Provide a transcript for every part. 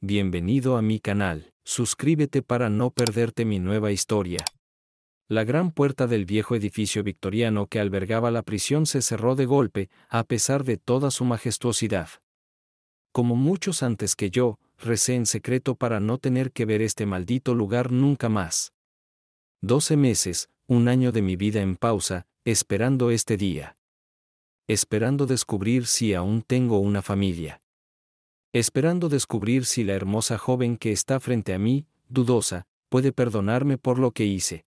Bienvenido a mi canal, suscríbete para no perderte mi nueva historia. La gran puerta del viejo edificio victoriano que albergaba la prisión se cerró de golpe, a pesar de toda su majestuosidad. Como muchos antes que yo, recé en secreto para no tener que ver este maldito lugar nunca más. Doce meses, un año de mi vida en pausa, esperando este día. Esperando descubrir si aún tengo una familia esperando descubrir si la hermosa joven que está frente a mí, dudosa, puede perdonarme por lo que hice.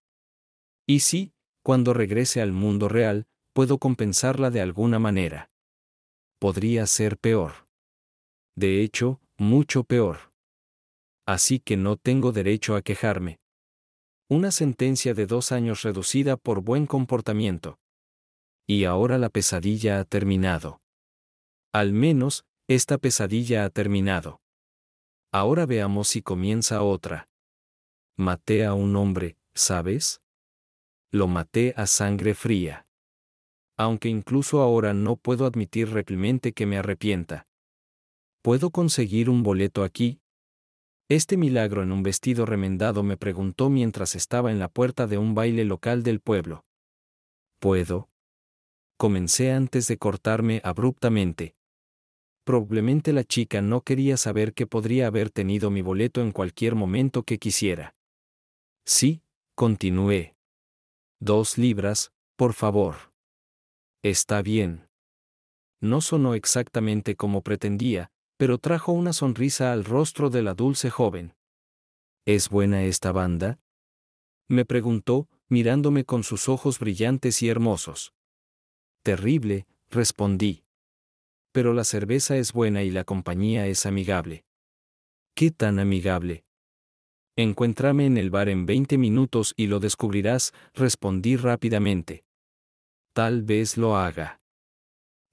Y si, cuando regrese al mundo real, puedo compensarla de alguna manera. Podría ser peor. De hecho, mucho peor. Así que no tengo derecho a quejarme. Una sentencia de dos años reducida por buen comportamiento. Y ahora la pesadilla ha terminado. Al menos, esta pesadilla ha terminado. Ahora veamos si comienza otra. Maté a un hombre, ¿sabes? Lo maté a sangre fría. Aunque incluso ahora no puedo admitir realmente que me arrepienta. ¿Puedo conseguir un boleto aquí? Este milagro en un vestido remendado me preguntó mientras estaba en la puerta de un baile local del pueblo. ¿Puedo? Comencé antes de cortarme abruptamente. Probablemente la chica no quería saber que podría haber tenido mi boleto en cualquier momento que quisiera. Sí, continué. Dos libras, por favor. Está bien. No sonó exactamente como pretendía, pero trajo una sonrisa al rostro de la dulce joven. ¿Es buena esta banda? me preguntó, mirándome con sus ojos brillantes y hermosos. Terrible, respondí pero la cerveza es buena y la compañía es amigable. ¿Qué tan amigable? Encuéntrame en el bar en 20 minutos y lo descubrirás, respondí rápidamente. Tal vez lo haga.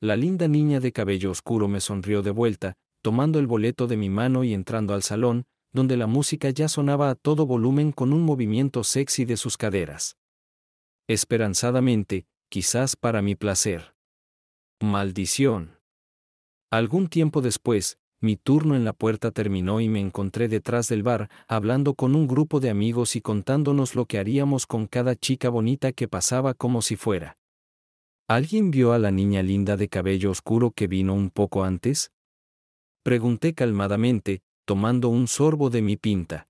La linda niña de cabello oscuro me sonrió de vuelta, tomando el boleto de mi mano y entrando al salón, donde la música ya sonaba a todo volumen con un movimiento sexy de sus caderas. Esperanzadamente, quizás para mi placer. Maldición. Algún tiempo después, mi turno en la puerta terminó y me encontré detrás del bar, hablando con un grupo de amigos y contándonos lo que haríamos con cada chica bonita que pasaba como si fuera. ¿Alguien vio a la niña linda de cabello oscuro que vino un poco antes? Pregunté calmadamente, tomando un sorbo de mi pinta.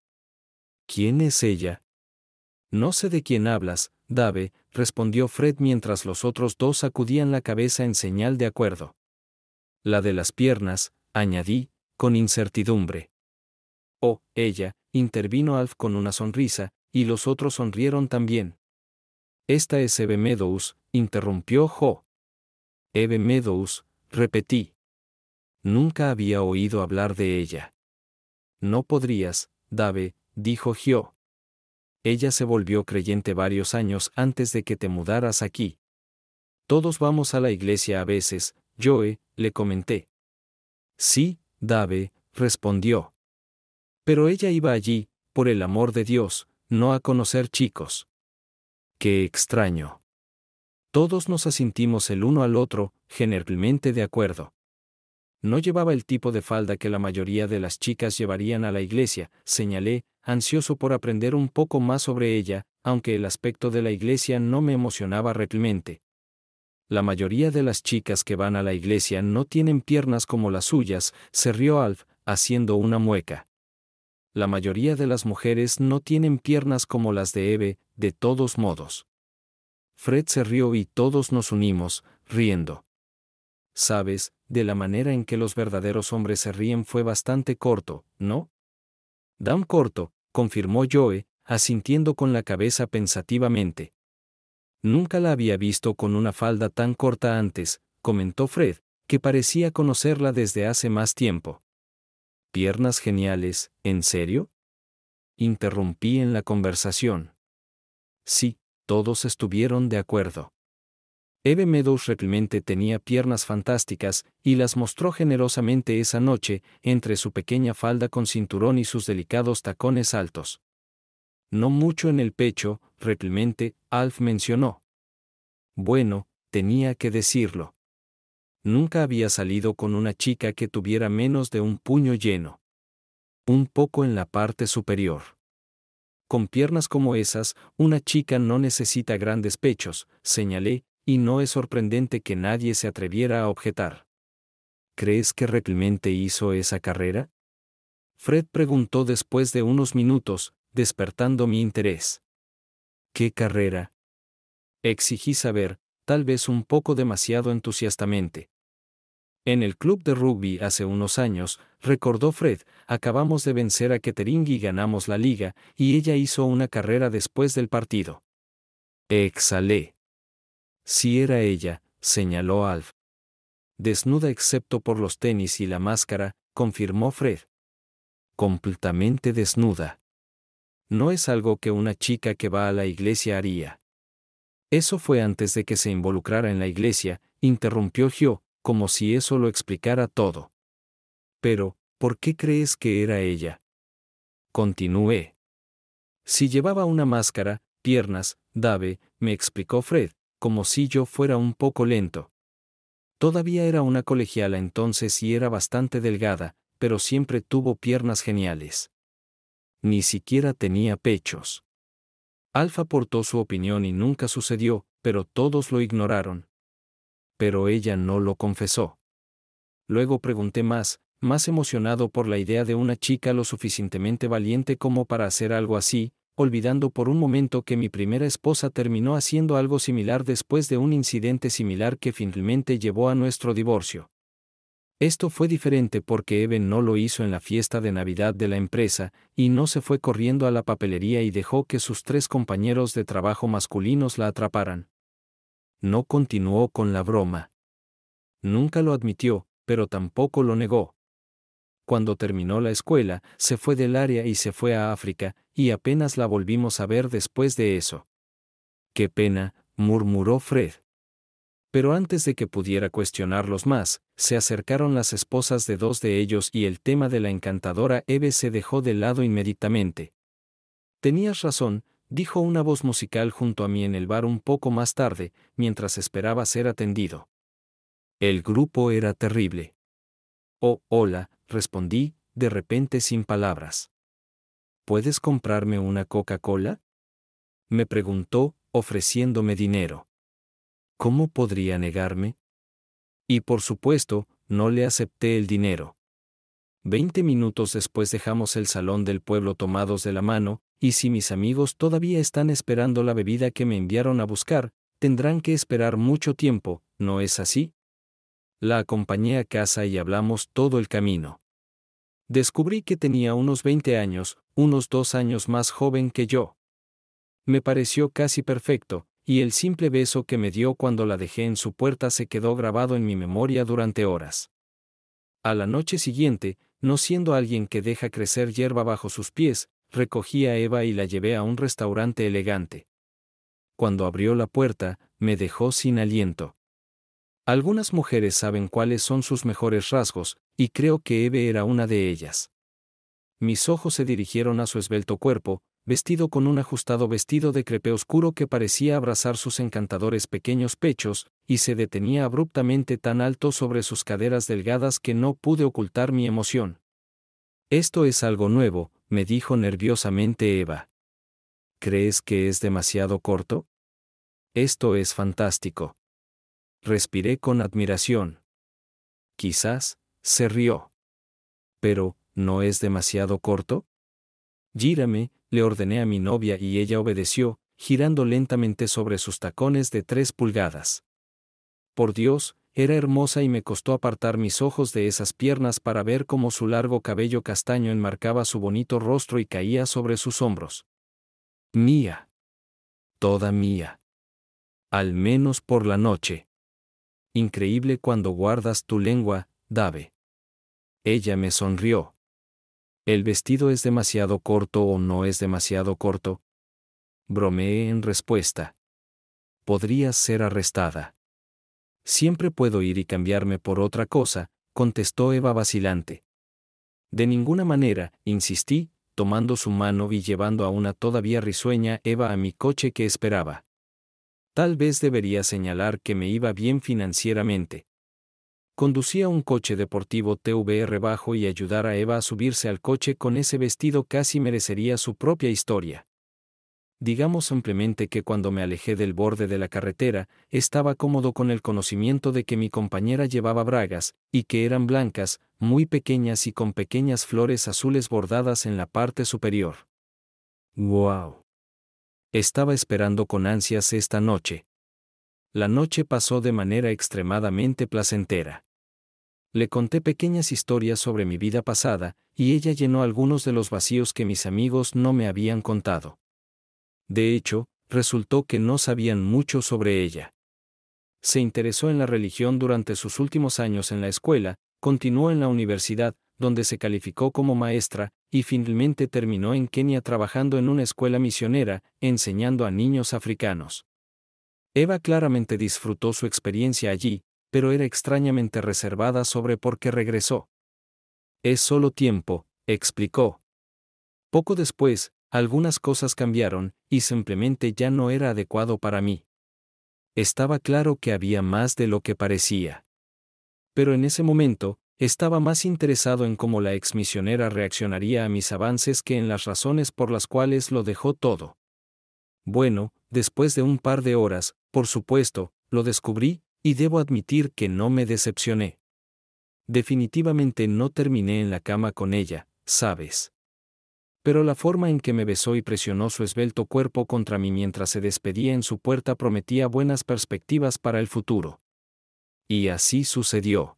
¿Quién es ella? No sé de quién hablas, Dave, respondió Fred mientras los otros dos sacudían la cabeza en señal de acuerdo la de las piernas, añadí, con incertidumbre. Oh, ella, intervino Alf con una sonrisa, y los otros sonrieron también. Esta es Eve Meadows, interrumpió Jo. Eve Meadows, repetí. Nunca había oído hablar de ella. No podrías, Dave, dijo Gio. Ella se volvió creyente varios años antes de que te mudaras aquí. Todos vamos a la iglesia a veces, Joe, le comenté. Sí, Dave, respondió. Pero ella iba allí, por el amor de Dios, no a conocer chicos. Qué extraño. Todos nos asintimos el uno al otro, generalmente de acuerdo. No llevaba el tipo de falda que la mayoría de las chicas llevarían a la iglesia, señalé, ansioso por aprender un poco más sobre ella, aunque el aspecto de la iglesia no me emocionaba realmente. La mayoría de las chicas que van a la iglesia no tienen piernas como las suyas, se rió Alf, haciendo una mueca. La mayoría de las mujeres no tienen piernas como las de Eve, de todos modos. Fred se rió y todos nos unimos, riendo. Sabes, de la manera en que los verdaderos hombres se ríen fue bastante corto, ¿no? Dan corto, confirmó Joe, asintiendo con la cabeza pensativamente. Nunca la había visto con una falda tan corta antes, comentó Fred, que parecía conocerla desde hace más tiempo. Piernas geniales, ¿en serio? Interrumpí en la conversación. Sí, todos estuvieron de acuerdo. Eve Meadows realmente tenía piernas fantásticas y las mostró generosamente esa noche entre su pequeña falda con cinturón y sus delicados tacones altos. No mucho en el pecho, replemente, Alf mencionó. Bueno, tenía que decirlo. Nunca había salido con una chica que tuviera menos de un puño lleno. Un poco en la parte superior. Con piernas como esas, una chica no necesita grandes pechos, señalé, y no es sorprendente que nadie se atreviera a objetar. ¿Crees que replemente hizo esa carrera? Fred preguntó después de unos minutos, despertando mi interés. ¿Qué carrera? Exigí saber, tal vez un poco demasiado entusiastamente. En el club de rugby hace unos años, recordó Fred, acabamos de vencer a Kettering y ganamos la liga, y ella hizo una carrera después del partido. Exhalé. Si era ella, señaló Alf. Desnuda excepto por los tenis y la máscara, confirmó Fred. Completamente desnuda no es algo que una chica que va a la iglesia haría. Eso fue antes de que se involucrara en la iglesia, interrumpió Gio, como si eso lo explicara todo. Pero, ¿por qué crees que era ella? Continué. Si llevaba una máscara, piernas, dave, me explicó Fred, como si yo fuera un poco lento. Todavía era una colegiala entonces y era bastante delgada, pero siempre tuvo piernas geniales. Ni siquiera tenía pechos. Alfa portó su opinión y nunca sucedió, pero todos lo ignoraron. Pero ella no lo confesó. Luego pregunté más, más emocionado por la idea de una chica lo suficientemente valiente como para hacer algo así, olvidando por un momento que mi primera esposa terminó haciendo algo similar después de un incidente similar que finalmente llevó a nuestro divorcio. Esto fue diferente porque Eben no lo hizo en la fiesta de Navidad de la empresa, y no se fue corriendo a la papelería y dejó que sus tres compañeros de trabajo masculinos la atraparan. No continuó con la broma. Nunca lo admitió, pero tampoco lo negó. Cuando terminó la escuela, se fue del área y se fue a África, y apenas la volvimos a ver después de eso. Qué pena, murmuró Fred. Pero antes de que pudiera cuestionarlos más, se acercaron las esposas de dos de ellos y el tema de la encantadora Eve se dejó de lado inmediatamente. Tenías razón, dijo una voz musical junto a mí en el bar un poco más tarde, mientras esperaba ser atendido. El grupo era terrible. Oh, hola, respondí, de repente sin palabras. ¿Puedes comprarme una Coca-Cola? Me preguntó, ofreciéndome dinero. ¿Cómo podría negarme? Y por supuesto, no le acepté el dinero. Veinte minutos después dejamos el salón del pueblo tomados de la mano, y si mis amigos todavía están esperando la bebida que me enviaron a buscar, tendrán que esperar mucho tiempo, ¿no es así? La acompañé a casa y hablamos todo el camino. Descubrí que tenía unos 20 años, unos dos años más joven que yo. Me pareció casi perfecto, y el simple beso que me dio cuando la dejé en su puerta se quedó grabado en mi memoria durante horas. A la noche siguiente, no siendo alguien que deja crecer hierba bajo sus pies, recogí a Eva y la llevé a un restaurante elegante. Cuando abrió la puerta, me dejó sin aliento. Algunas mujeres saben cuáles son sus mejores rasgos, y creo que Eve era una de ellas. Mis ojos se dirigieron a su esbelto cuerpo, vestido con un ajustado vestido de crepe oscuro que parecía abrazar sus encantadores pequeños pechos, y se detenía abruptamente tan alto sobre sus caderas delgadas que no pude ocultar mi emoción. Esto es algo nuevo, me dijo nerviosamente Eva. ¿Crees que es demasiado corto? Esto es fantástico. Respiré con admiración. Quizás, se rió. Pero, ¿no es demasiado corto? Gírame, le ordené a mi novia y ella obedeció, girando lentamente sobre sus tacones de tres pulgadas. Por Dios, era hermosa y me costó apartar mis ojos de esas piernas para ver cómo su largo cabello castaño enmarcaba su bonito rostro y caía sobre sus hombros. Mía. Toda mía. Al menos por la noche. Increíble cuando guardas tu lengua, Dave. Ella me sonrió. ¿El vestido es demasiado corto o no es demasiado corto? Bromeé en respuesta. Podrías ser arrestada. Siempre puedo ir y cambiarme por otra cosa, contestó Eva vacilante. De ninguna manera, insistí, tomando su mano y llevando a una todavía risueña Eva a mi coche que esperaba. Tal vez debería señalar que me iba bien financieramente. Conducía un coche deportivo TVR bajo y ayudar a Eva a subirse al coche con ese vestido casi merecería su propia historia. Digamos simplemente que cuando me alejé del borde de la carretera, estaba cómodo con el conocimiento de que mi compañera llevaba bragas, y que eran blancas, muy pequeñas y con pequeñas flores azules bordadas en la parte superior. ¡Wow! Estaba esperando con ansias esta noche. La noche pasó de manera extremadamente placentera. Le conté pequeñas historias sobre mi vida pasada, y ella llenó algunos de los vacíos que mis amigos no me habían contado. De hecho, resultó que no sabían mucho sobre ella. Se interesó en la religión durante sus últimos años en la escuela, continuó en la universidad, donde se calificó como maestra, y finalmente terminó en Kenia trabajando en una escuela misionera, enseñando a niños africanos. Eva claramente disfrutó su experiencia allí, pero era extrañamente reservada sobre por qué regresó. Es solo tiempo, explicó. Poco después, algunas cosas cambiaron y simplemente ya no era adecuado para mí. Estaba claro que había más de lo que parecía. Pero en ese momento, estaba más interesado en cómo la exmisionera reaccionaría a mis avances que en las razones por las cuales lo dejó todo. Bueno, después de un par de horas, por supuesto, lo descubrí, y debo admitir que no me decepcioné. Definitivamente no terminé en la cama con ella, sabes. Pero la forma en que me besó y presionó su esbelto cuerpo contra mí mientras se despedía en su puerta prometía buenas perspectivas para el futuro. Y así sucedió.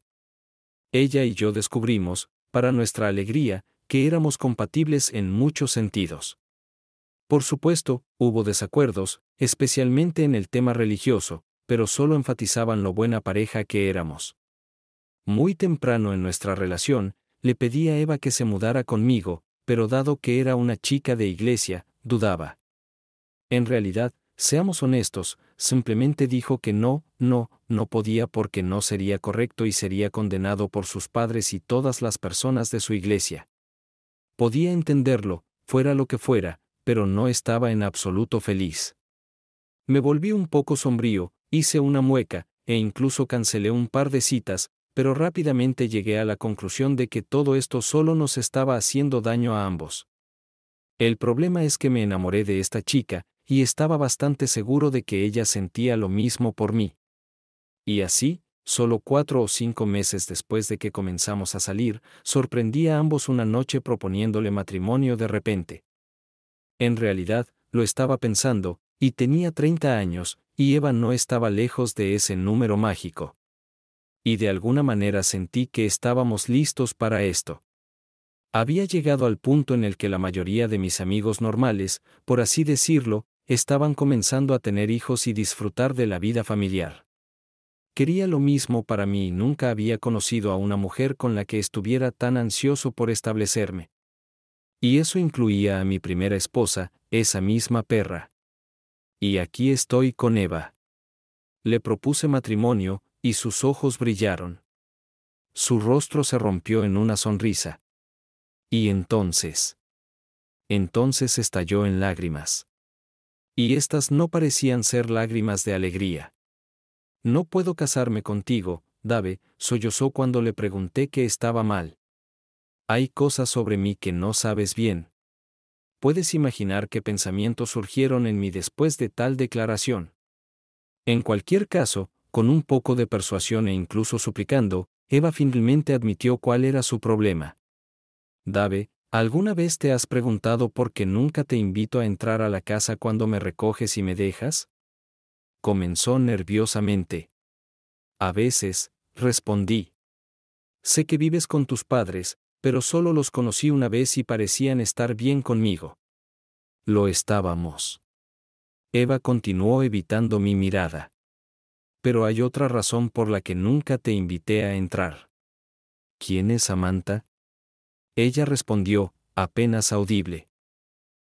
Ella y yo descubrimos, para nuestra alegría, que éramos compatibles en muchos sentidos. Por supuesto, hubo desacuerdos, especialmente en el tema religioso, pero solo enfatizaban lo buena pareja que éramos. Muy temprano en nuestra relación, le pedí a Eva que se mudara conmigo, pero dado que era una chica de iglesia, dudaba. En realidad, seamos honestos, simplemente dijo que no, no, no podía porque no sería correcto y sería condenado por sus padres y todas las personas de su iglesia. Podía entenderlo, fuera lo que fuera, pero no estaba en absoluto feliz. Me volví un poco sombrío, Hice una mueca, e incluso cancelé un par de citas, pero rápidamente llegué a la conclusión de que todo esto solo nos estaba haciendo daño a ambos. El problema es que me enamoré de esta chica, y estaba bastante seguro de que ella sentía lo mismo por mí. Y así, solo cuatro o cinco meses después de que comenzamos a salir, sorprendí a ambos una noche proponiéndole matrimonio de repente. En realidad, lo estaba pensando, y tenía 30 años, y Eva no estaba lejos de ese número mágico. Y de alguna manera sentí que estábamos listos para esto. Había llegado al punto en el que la mayoría de mis amigos normales, por así decirlo, estaban comenzando a tener hijos y disfrutar de la vida familiar. Quería lo mismo para mí y nunca había conocido a una mujer con la que estuviera tan ansioso por establecerme. Y eso incluía a mi primera esposa, esa misma perra y aquí estoy con Eva. Le propuse matrimonio, y sus ojos brillaron. Su rostro se rompió en una sonrisa. Y entonces. Entonces estalló en lágrimas. Y estas no parecían ser lágrimas de alegría. No puedo casarme contigo, Dave, sollozó cuando le pregunté qué estaba mal. Hay cosas sobre mí que no sabes bien puedes imaginar qué pensamientos surgieron en mí después de tal declaración. En cualquier caso, con un poco de persuasión e incluso suplicando, Eva finalmente admitió cuál era su problema. Dave, ¿alguna vez te has preguntado por qué nunca te invito a entrar a la casa cuando me recoges y me dejas? Comenzó nerviosamente. A veces, respondí. Sé que vives con tus padres, pero solo los conocí una vez y parecían estar bien conmigo. Lo estábamos. Eva continuó evitando mi mirada. Pero hay otra razón por la que nunca te invité a entrar. ¿Quién es Samantha? Ella respondió, apenas audible.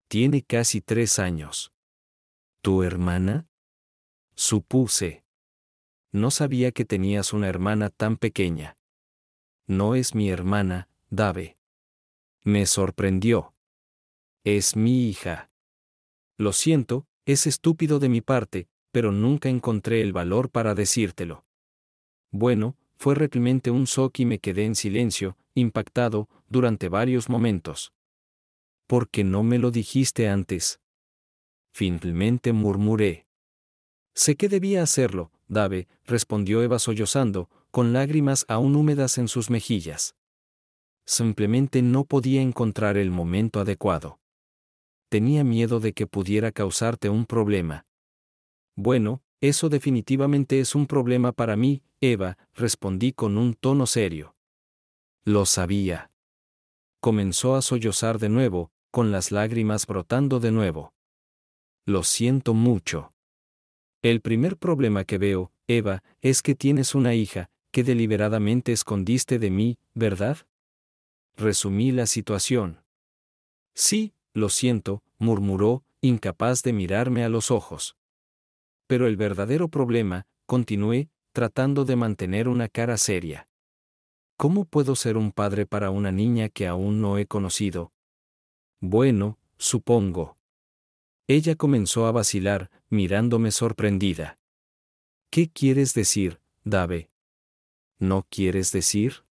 Tiene casi tres años. ¿Tu hermana? Supuse. No sabía que tenías una hermana tan pequeña. No es mi hermana, Dave. Me sorprendió. Es mi hija. Lo siento, es estúpido de mi parte, pero nunca encontré el valor para decírtelo. Bueno, fue realmente un shock y me quedé en silencio, impactado, durante varios momentos. ¿Por qué no me lo dijiste antes? Finalmente murmuré. Sé que debía hacerlo, Dave, respondió Eva sollozando, con lágrimas aún húmedas en sus mejillas simplemente no podía encontrar el momento adecuado. Tenía miedo de que pudiera causarte un problema. Bueno, eso definitivamente es un problema para mí, Eva, respondí con un tono serio. Lo sabía. Comenzó a sollozar de nuevo, con las lágrimas brotando de nuevo. Lo siento mucho. El primer problema que veo, Eva, es que tienes una hija, que deliberadamente escondiste de mí, ¿verdad? Resumí la situación. Sí, lo siento, murmuró, incapaz de mirarme a los ojos. Pero el verdadero problema, continué, tratando de mantener una cara seria. ¿Cómo puedo ser un padre para una niña que aún no he conocido? Bueno, supongo. Ella comenzó a vacilar, mirándome sorprendida. ¿Qué quieres decir, Dave? ¿No quieres decir?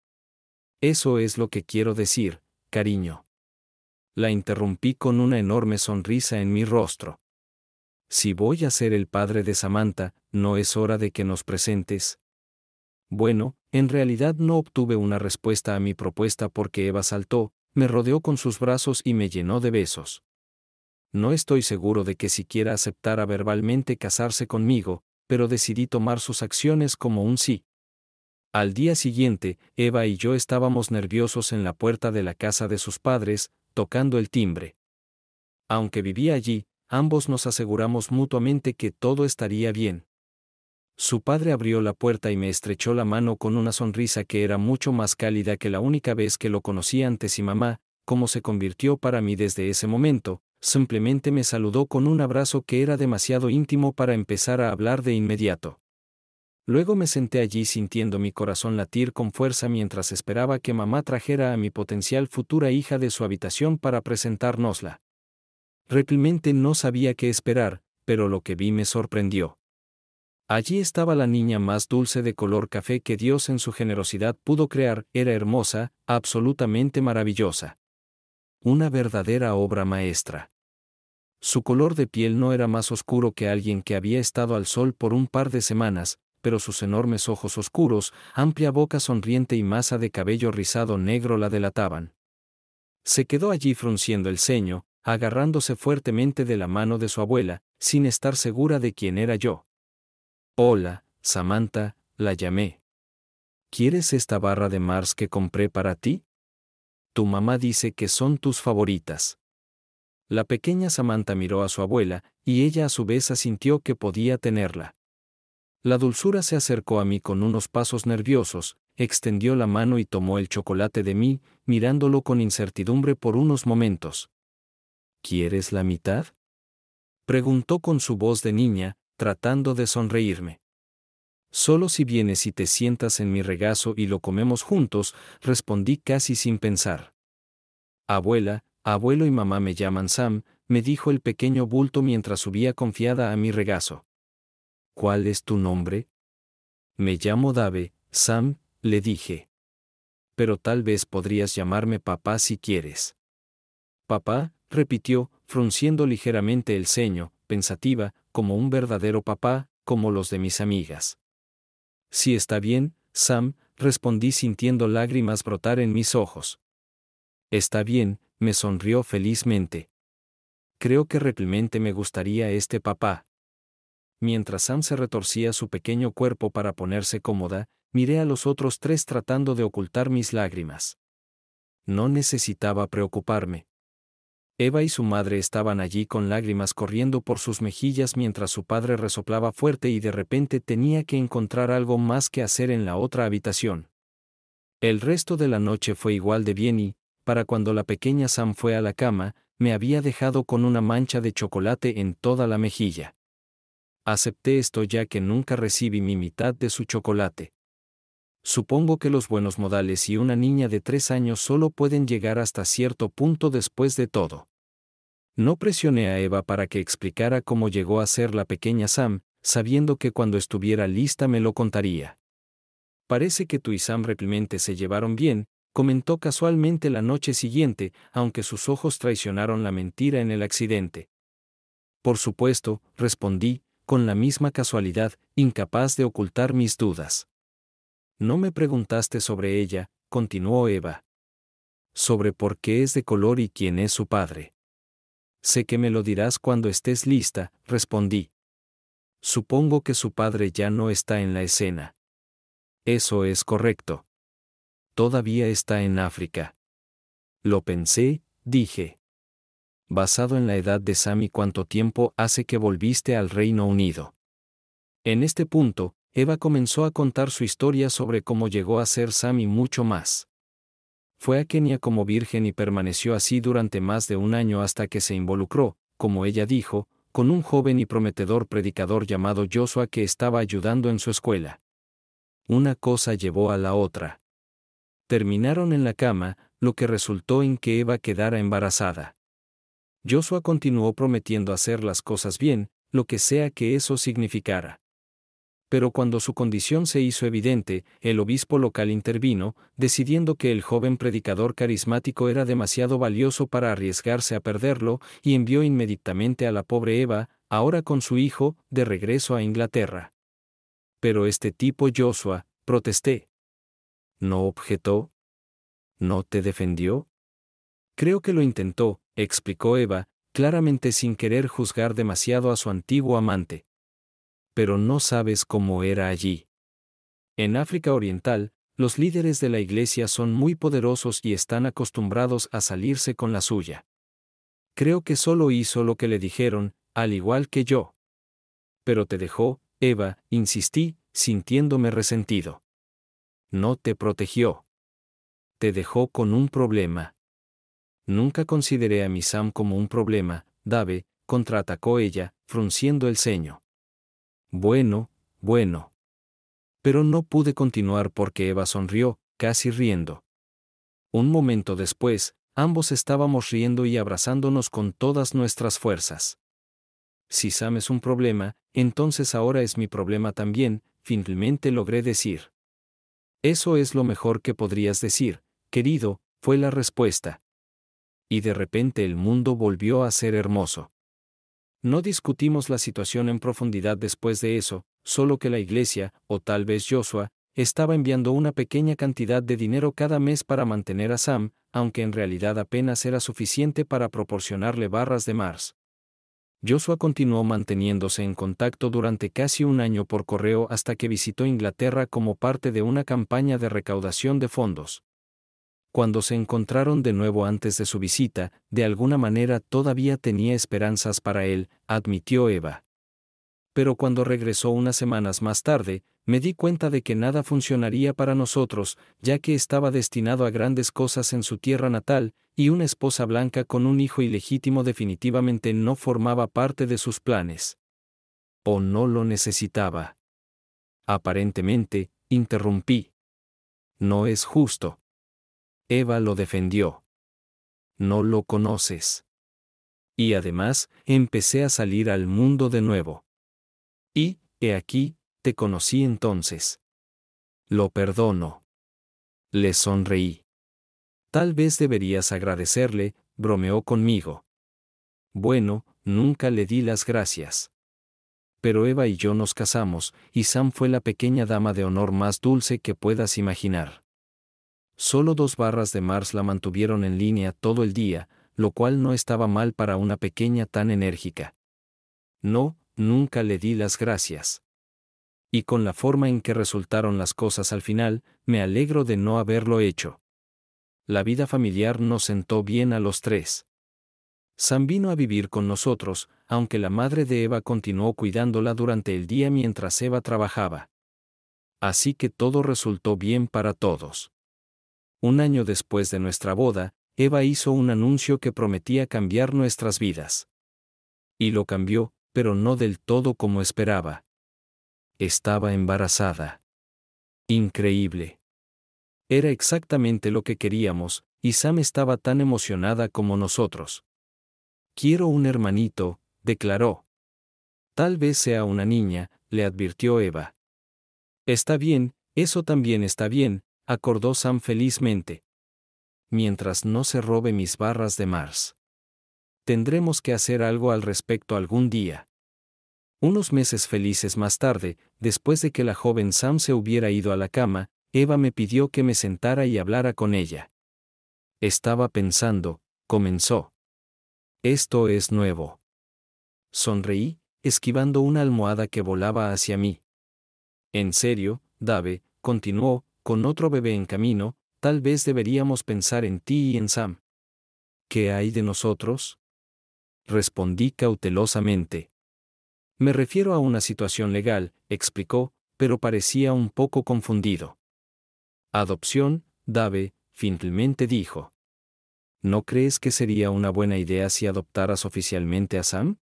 Eso es lo que quiero decir, cariño. La interrumpí con una enorme sonrisa en mi rostro. Si voy a ser el padre de Samantha, ¿no es hora de que nos presentes? Bueno, en realidad no obtuve una respuesta a mi propuesta porque Eva saltó, me rodeó con sus brazos y me llenó de besos. No estoy seguro de que siquiera aceptara verbalmente casarse conmigo, pero decidí tomar sus acciones como un sí. Al día siguiente, Eva y yo estábamos nerviosos en la puerta de la casa de sus padres, tocando el timbre. Aunque vivía allí, ambos nos aseguramos mutuamente que todo estaría bien. Su padre abrió la puerta y me estrechó la mano con una sonrisa que era mucho más cálida que la única vez que lo conocí antes y mamá, como se convirtió para mí desde ese momento, simplemente me saludó con un abrazo que era demasiado íntimo para empezar a hablar de inmediato. Luego me senté allí sintiendo mi corazón latir con fuerza mientras esperaba que mamá trajera a mi potencial futura hija de su habitación para presentárnosla. Realmente no sabía qué esperar, pero lo que vi me sorprendió. Allí estaba la niña más dulce de color café que Dios en su generosidad pudo crear, era hermosa, absolutamente maravillosa. Una verdadera obra maestra. Su color de piel no era más oscuro que alguien que había estado al sol por un par de semanas, pero sus enormes ojos oscuros, amplia boca sonriente y masa de cabello rizado negro la delataban. Se quedó allí frunciendo el ceño, agarrándose fuertemente de la mano de su abuela, sin estar segura de quién era yo. Hola, Samantha, la llamé. ¿Quieres esta barra de Mars que compré para ti? Tu mamá dice que son tus favoritas. La pequeña Samantha miró a su abuela, y ella a su vez asintió que podía tenerla. La dulzura se acercó a mí con unos pasos nerviosos, extendió la mano y tomó el chocolate de mí, mirándolo con incertidumbre por unos momentos. ¿Quieres la mitad? Preguntó con su voz de niña, tratando de sonreírme. Solo si vienes y te sientas en mi regazo y lo comemos juntos, respondí casi sin pensar. Abuela, abuelo y mamá me llaman Sam, me dijo el pequeño bulto mientras subía confiada a mi regazo. ¿Cuál es tu nombre? Me llamo Dave, Sam, le dije. Pero tal vez podrías llamarme papá si quieres. Papá, repitió, frunciendo ligeramente el ceño, pensativa, como un verdadero papá, como los de mis amigas. Si está bien, Sam, respondí sintiendo lágrimas brotar en mis ojos. Está bien, me sonrió felizmente. Creo que realmente me gustaría este papá. Mientras Sam se retorcía su pequeño cuerpo para ponerse cómoda, miré a los otros tres tratando de ocultar mis lágrimas. No necesitaba preocuparme. Eva y su madre estaban allí con lágrimas corriendo por sus mejillas mientras su padre resoplaba fuerte y de repente tenía que encontrar algo más que hacer en la otra habitación. El resto de la noche fue igual de bien y, para cuando la pequeña Sam fue a la cama, me había dejado con una mancha de chocolate en toda la mejilla. Acepté esto ya que nunca recibí mi mitad de su chocolate. Supongo que los buenos modales y una niña de tres años solo pueden llegar hasta cierto punto después de todo. No presioné a Eva para que explicara cómo llegó a ser la pequeña Sam, sabiendo que cuando estuviera lista me lo contaría. Parece que tú y Sam replimente se llevaron bien, comentó casualmente la noche siguiente, aunque sus ojos traicionaron la mentira en el accidente. Por supuesto, respondí, con la misma casualidad, incapaz de ocultar mis dudas. No me preguntaste sobre ella, continuó Eva. Sobre por qué es de color y quién es su padre. Sé que me lo dirás cuando estés lista, respondí. Supongo que su padre ya no está en la escena. Eso es correcto. Todavía está en África. Lo pensé, dije basado en la edad de Sam cuánto tiempo hace que volviste al Reino Unido. En este punto, Eva comenzó a contar su historia sobre cómo llegó a ser Sami mucho más. Fue a Kenia como virgen y permaneció así durante más de un año hasta que se involucró, como ella dijo, con un joven y prometedor predicador llamado Joshua que estaba ayudando en su escuela. Una cosa llevó a la otra. Terminaron en la cama, lo que resultó en que Eva quedara embarazada. Joshua continuó prometiendo hacer las cosas bien, lo que sea que eso significara. Pero cuando su condición se hizo evidente, el obispo local intervino, decidiendo que el joven predicador carismático era demasiado valioso para arriesgarse a perderlo, y envió inmediatamente a la pobre Eva, ahora con su hijo, de regreso a Inglaterra. Pero este tipo Joshua, protesté. ¿No objetó? ¿No te defendió? Creo que lo intentó, explicó Eva, claramente sin querer juzgar demasiado a su antiguo amante. Pero no sabes cómo era allí. En África Oriental, los líderes de la Iglesia son muy poderosos y están acostumbrados a salirse con la suya. Creo que solo hizo lo que le dijeron, al igual que yo. Pero te dejó, Eva, insistí, sintiéndome resentido. No te protegió. Te dejó con un problema. Nunca consideré a mi Sam como un problema, Dave, contraatacó ella, frunciendo el ceño. Bueno, bueno. Pero no pude continuar porque Eva sonrió, casi riendo. Un momento después, ambos estábamos riendo y abrazándonos con todas nuestras fuerzas. Si Sam es un problema, entonces ahora es mi problema también, finalmente logré decir. Eso es lo mejor que podrías decir, querido, fue la respuesta y de repente el mundo volvió a ser hermoso. No discutimos la situación en profundidad después de eso, solo que la iglesia, o tal vez Joshua, estaba enviando una pequeña cantidad de dinero cada mes para mantener a Sam, aunque en realidad apenas era suficiente para proporcionarle barras de Mars. Joshua continuó manteniéndose en contacto durante casi un año por correo hasta que visitó Inglaterra como parte de una campaña de recaudación de fondos cuando se encontraron de nuevo antes de su visita, de alguna manera todavía tenía esperanzas para él, admitió Eva. Pero cuando regresó unas semanas más tarde, me di cuenta de que nada funcionaría para nosotros, ya que estaba destinado a grandes cosas en su tierra natal, y una esposa blanca con un hijo ilegítimo definitivamente no formaba parte de sus planes. O no lo necesitaba. Aparentemente, interrumpí. No es justo. Eva lo defendió. No lo conoces. Y además, empecé a salir al mundo de nuevo. Y, he aquí, te conocí entonces. Lo perdono. Le sonreí. Tal vez deberías agradecerle, bromeó conmigo. Bueno, nunca le di las gracias. Pero Eva y yo nos casamos, y Sam fue la pequeña dama de honor más dulce que puedas imaginar. Solo dos barras de Mars la mantuvieron en línea todo el día, lo cual no estaba mal para una pequeña tan enérgica. No, nunca le di las gracias. Y con la forma en que resultaron las cosas al final, me alegro de no haberlo hecho. La vida familiar nos sentó bien a los tres. Sam vino a vivir con nosotros, aunque la madre de Eva continuó cuidándola durante el día mientras Eva trabajaba. Así que todo resultó bien para todos un año después de nuestra boda, Eva hizo un anuncio que prometía cambiar nuestras vidas. Y lo cambió, pero no del todo como esperaba. Estaba embarazada. Increíble. Era exactamente lo que queríamos, y Sam estaba tan emocionada como nosotros. Quiero un hermanito, declaró. Tal vez sea una niña, le advirtió Eva. Está bien, eso también está bien, acordó Sam felizmente. Mientras no se robe mis barras de Mars. Tendremos que hacer algo al respecto algún día. Unos meses felices más tarde, después de que la joven Sam se hubiera ido a la cama, Eva me pidió que me sentara y hablara con ella. Estaba pensando, comenzó. Esto es nuevo. Sonreí, esquivando una almohada que volaba hacia mí. En serio, Dave, continuó, con otro bebé en camino, tal vez deberíamos pensar en ti y en Sam. ¿Qué hay de nosotros? Respondí cautelosamente. Me refiero a una situación legal, explicó, pero parecía un poco confundido. Adopción, Dave, finalmente dijo. ¿No crees que sería una buena idea si adoptaras oficialmente a Sam?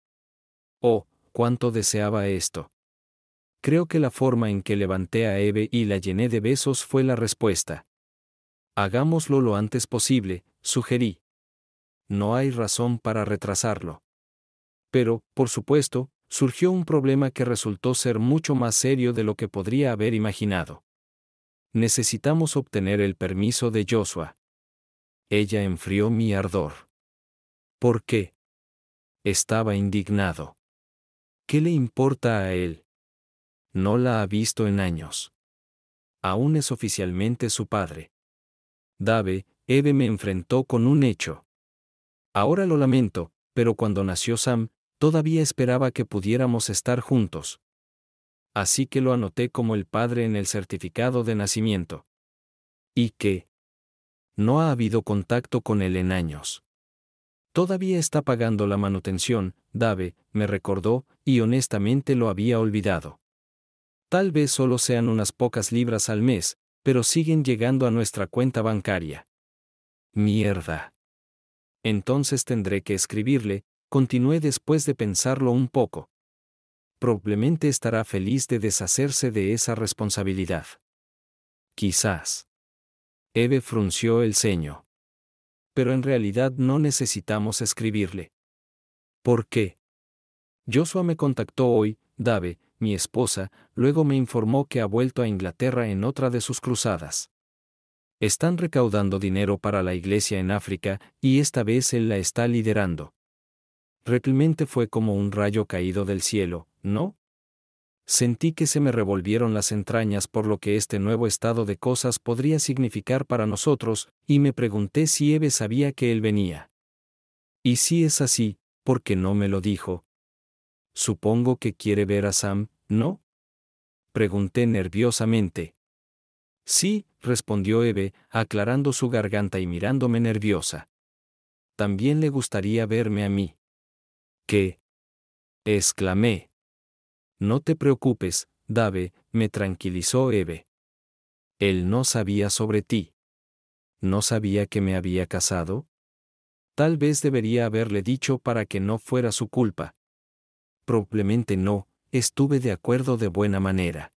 Oh, cuánto deseaba esto. Creo que la forma en que levanté a Eve y la llené de besos fue la respuesta. Hagámoslo lo antes posible, sugerí. No hay razón para retrasarlo. Pero, por supuesto, surgió un problema que resultó ser mucho más serio de lo que podría haber imaginado. Necesitamos obtener el permiso de Joshua. Ella enfrió mi ardor. ¿Por qué? Estaba indignado. ¿Qué le importa a él? No la ha visto en años. Aún es oficialmente su padre. Dave, Eve me enfrentó con un hecho. Ahora lo lamento, pero cuando nació Sam, todavía esperaba que pudiéramos estar juntos. Así que lo anoté como el padre en el certificado de nacimiento. ¿Y que No ha habido contacto con él en años. Todavía está pagando la manutención, Dave, me recordó, y honestamente lo había olvidado. Tal vez solo sean unas pocas libras al mes, pero siguen llegando a nuestra cuenta bancaria. Mierda. Entonces tendré que escribirle, continué después de pensarlo un poco. Probablemente estará feliz de deshacerse de esa responsabilidad. Quizás. Eve frunció el ceño. Pero en realidad no necesitamos escribirle. ¿Por qué? Joshua me contactó hoy, Dave, mi esposa, luego me informó que ha vuelto a Inglaterra en otra de sus cruzadas. Están recaudando dinero para la iglesia en África y esta vez él la está liderando. Realmente fue como un rayo caído del cielo, ¿no? Sentí que se me revolvieron las entrañas por lo que este nuevo estado de cosas podría significar para nosotros, y me pregunté si Eve sabía que él venía. Y si es así, ¿por qué no me lo dijo? Supongo que quiere ver a Sam, ¿No? Pregunté nerviosamente. Sí, respondió Eve, aclarando su garganta y mirándome nerviosa. También le gustaría verme a mí. ¿Qué? exclamé. No te preocupes, Dave, me tranquilizó Eve. Él no sabía sobre ti. ¿No sabía que me había casado? Tal vez debería haberle dicho para que no fuera su culpa. Probablemente no, estuve de acuerdo de buena manera.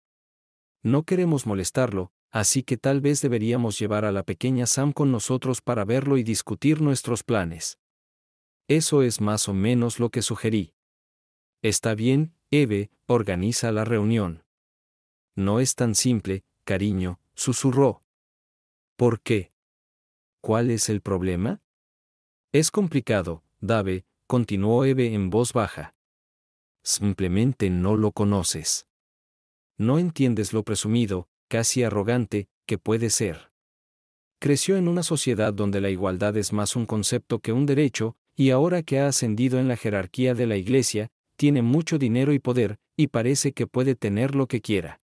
No queremos molestarlo, así que tal vez deberíamos llevar a la pequeña Sam con nosotros para verlo y discutir nuestros planes. Eso es más o menos lo que sugerí. Está bien, Eve, organiza la reunión. No es tan simple, cariño, susurró. ¿Por qué? ¿Cuál es el problema? Es complicado, Dave, continuó Eve en voz baja simplemente no lo conoces. No entiendes lo presumido, casi arrogante, que puede ser. Creció en una sociedad donde la igualdad es más un concepto que un derecho, y ahora que ha ascendido en la jerarquía de la Iglesia, tiene mucho dinero y poder, y parece que puede tener lo que quiera.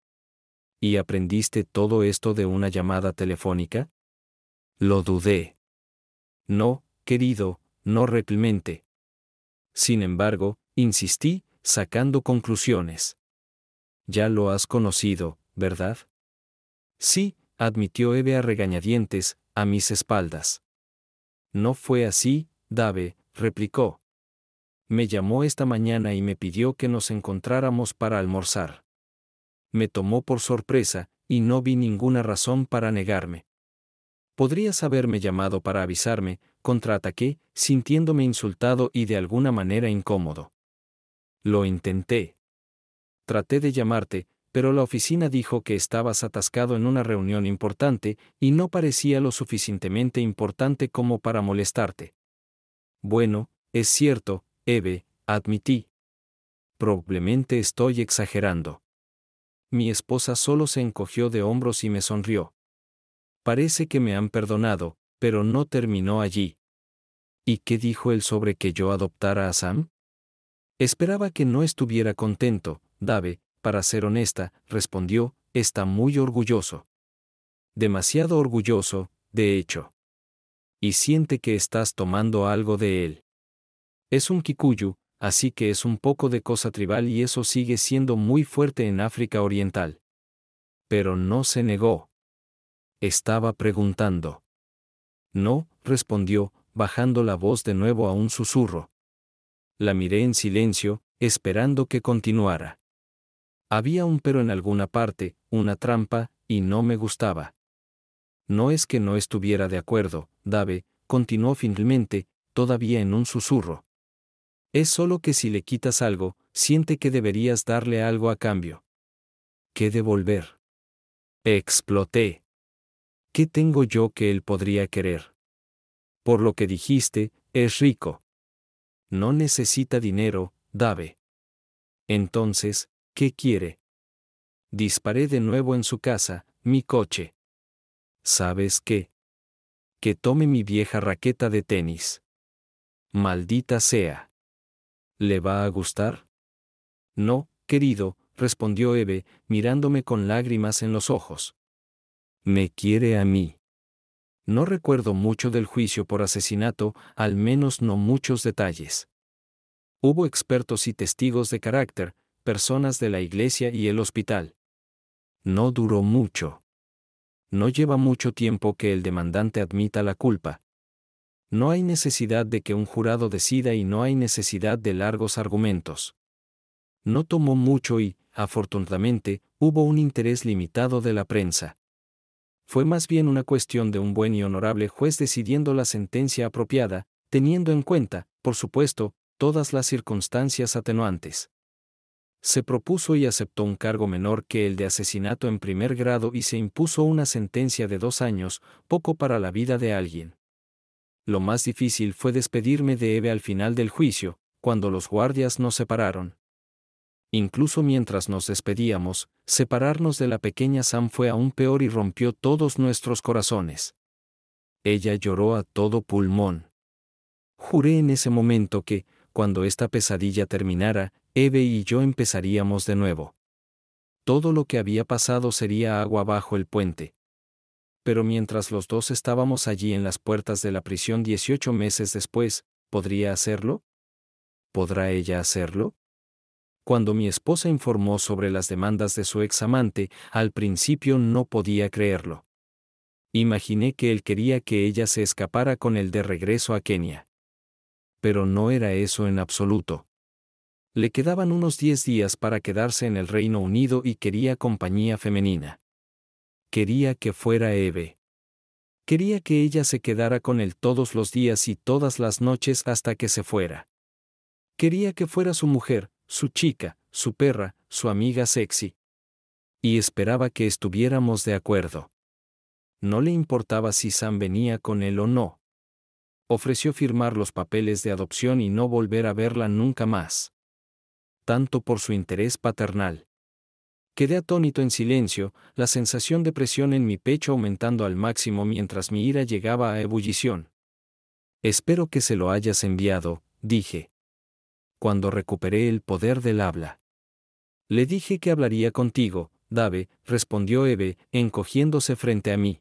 ¿Y aprendiste todo esto de una llamada telefónica? Lo dudé. No, querido, no realmente. Sin embargo, insistí, sacando conclusiones. Ya lo has conocido, ¿verdad? Sí, admitió Eve a regañadientes, a mis espaldas. No fue así, Dave, replicó. Me llamó esta mañana y me pidió que nos encontráramos para almorzar. Me tomó por sorpresa, y no vi ninguna razón para negarme. Podrías haberme llamado para avisarme, contraataqué, sintiéndome insultado y de alguna manera incómodo. Lo intenté. Traté de llamarte, pero la oficina dijo que estabas atascado en una reunión importante y no parecía lo suficientemente importante como para molestarte. Bueno, es cierto, Eve, admití. Probablemente estoy exagerando. Mi esposa solo se encogió de hombros y me sonrió. Parece que me han perdonado, pero no terminó allí. ¿Y qué dijo él sobre que yo adoptara a Sam? Esperaba que no estuviera contento, Dave, para ser honesta, respondió, está muy orgulloso. Demasiado orgulloso, de hecho. Y siente que estás tomando algo de él. Es un kikuyu, así que es un poco de cosa tribal y eso sigue siendo muy fuerte en África Oriental. Pero no se negó. Estaba preguntando. No, respondió, bajando la voz de nuevo a un susurro. La miré en silencio, esperando que continuara. Había un pero en alguna parte, una trampa, y no me gustaba. No es que no estuviera de acuerdo, Dave, continuó finalmente, todavía en un susurro. Es solo que si le quitas algo, siente que deberías darle algo a cambio. ¿Qué devolver? Exploté. ¿Qué tengo yo que él podría querer? Por lo que dijiste, es rico no necesita dinero, Dave. Entonces, ¿qué quiere? Disparé de nuevo en su casa, mi coche. ¿Sabes qué? Que tome mi vieja raqueta de tenis. Maldita sea. ¿Le va a gustar? No, querido, respondió Eve, mirándome con lágrimas en los ojos. Me quiere a mí. No recuerdo mucho del juicio por asesinato, al menos no muchos detalles. Hubo expertos y testigos de carácter, personas de la iglesia y el hospital. No duró mucho. No lleva mucho tiempo que el demandante admita la culpa. No hay necesidad de que un jurado decida y no hay necesidad de largos argumentos. No tomó mucho y, afortunadamente, hubo un interés limitado de la prensa fue más bien una cuestión de un buen y honorable juez decidiendo la sentencia apropiada, teniendo en cuenta, por supuesto, todas las circunstancias atenuantes. Se propuso y aceptó un cargo menor que el de asesinato en primer grado y se impuso una sentencia de dos años, poco para la vida de alguien. Lo más difícil fue despedirme de Eve al final del juicio, cuando los guardias nos separaron. Incluso mientras nos despedíamos, separarnos de la pequeña Sam fue aún peor y rompió todos nuestros corazones. Ella lloró a todo pulmón. Juré en ese momento que, cuando esta pesadilla terminara, Eve y yo empezaríamos de nuevo. Todo lo que había pasado sería agua bajo el puente. Pero mientras los dos estábamos allí en las puertas de la prisión 18 meses después, ¿podría hacerlo? ¿Podrá ella hacerlo? Cuando mi esposa informó sobre las demandas de su examante, al principio no podía creerlo. Imaginé que él quería que ella se escapara con él de regreso a Kenia. Pero no era eso en absoluto. Le quedaban unos diez días para quedarse en el Reino Unido y quería compañía femenina. Quería que fuera Eve. Quería que ella se quedara con él todos los días y todas las noches hasta que se fuera. Quería que fuera su mujer, su chica, su perra, su amiga sexy. Y esperaba que estuviéramos de acuerdo. No le importaba si Sam venía con él o no. Ofreció firmar los papeles de adopción y no volver a verla nunca más. Tanto por su interés paternal. Quedé atónito en silencio, la sensación de presión en mi pecho aumentando al máximo mientras mi ira llegaba a ebullición. Espero que se lo hayas enviado, dije cuando recuperé el poder del habla. Le dije que hablaría contigo, Dave, respondió Eve, encogiéndose frente a mí.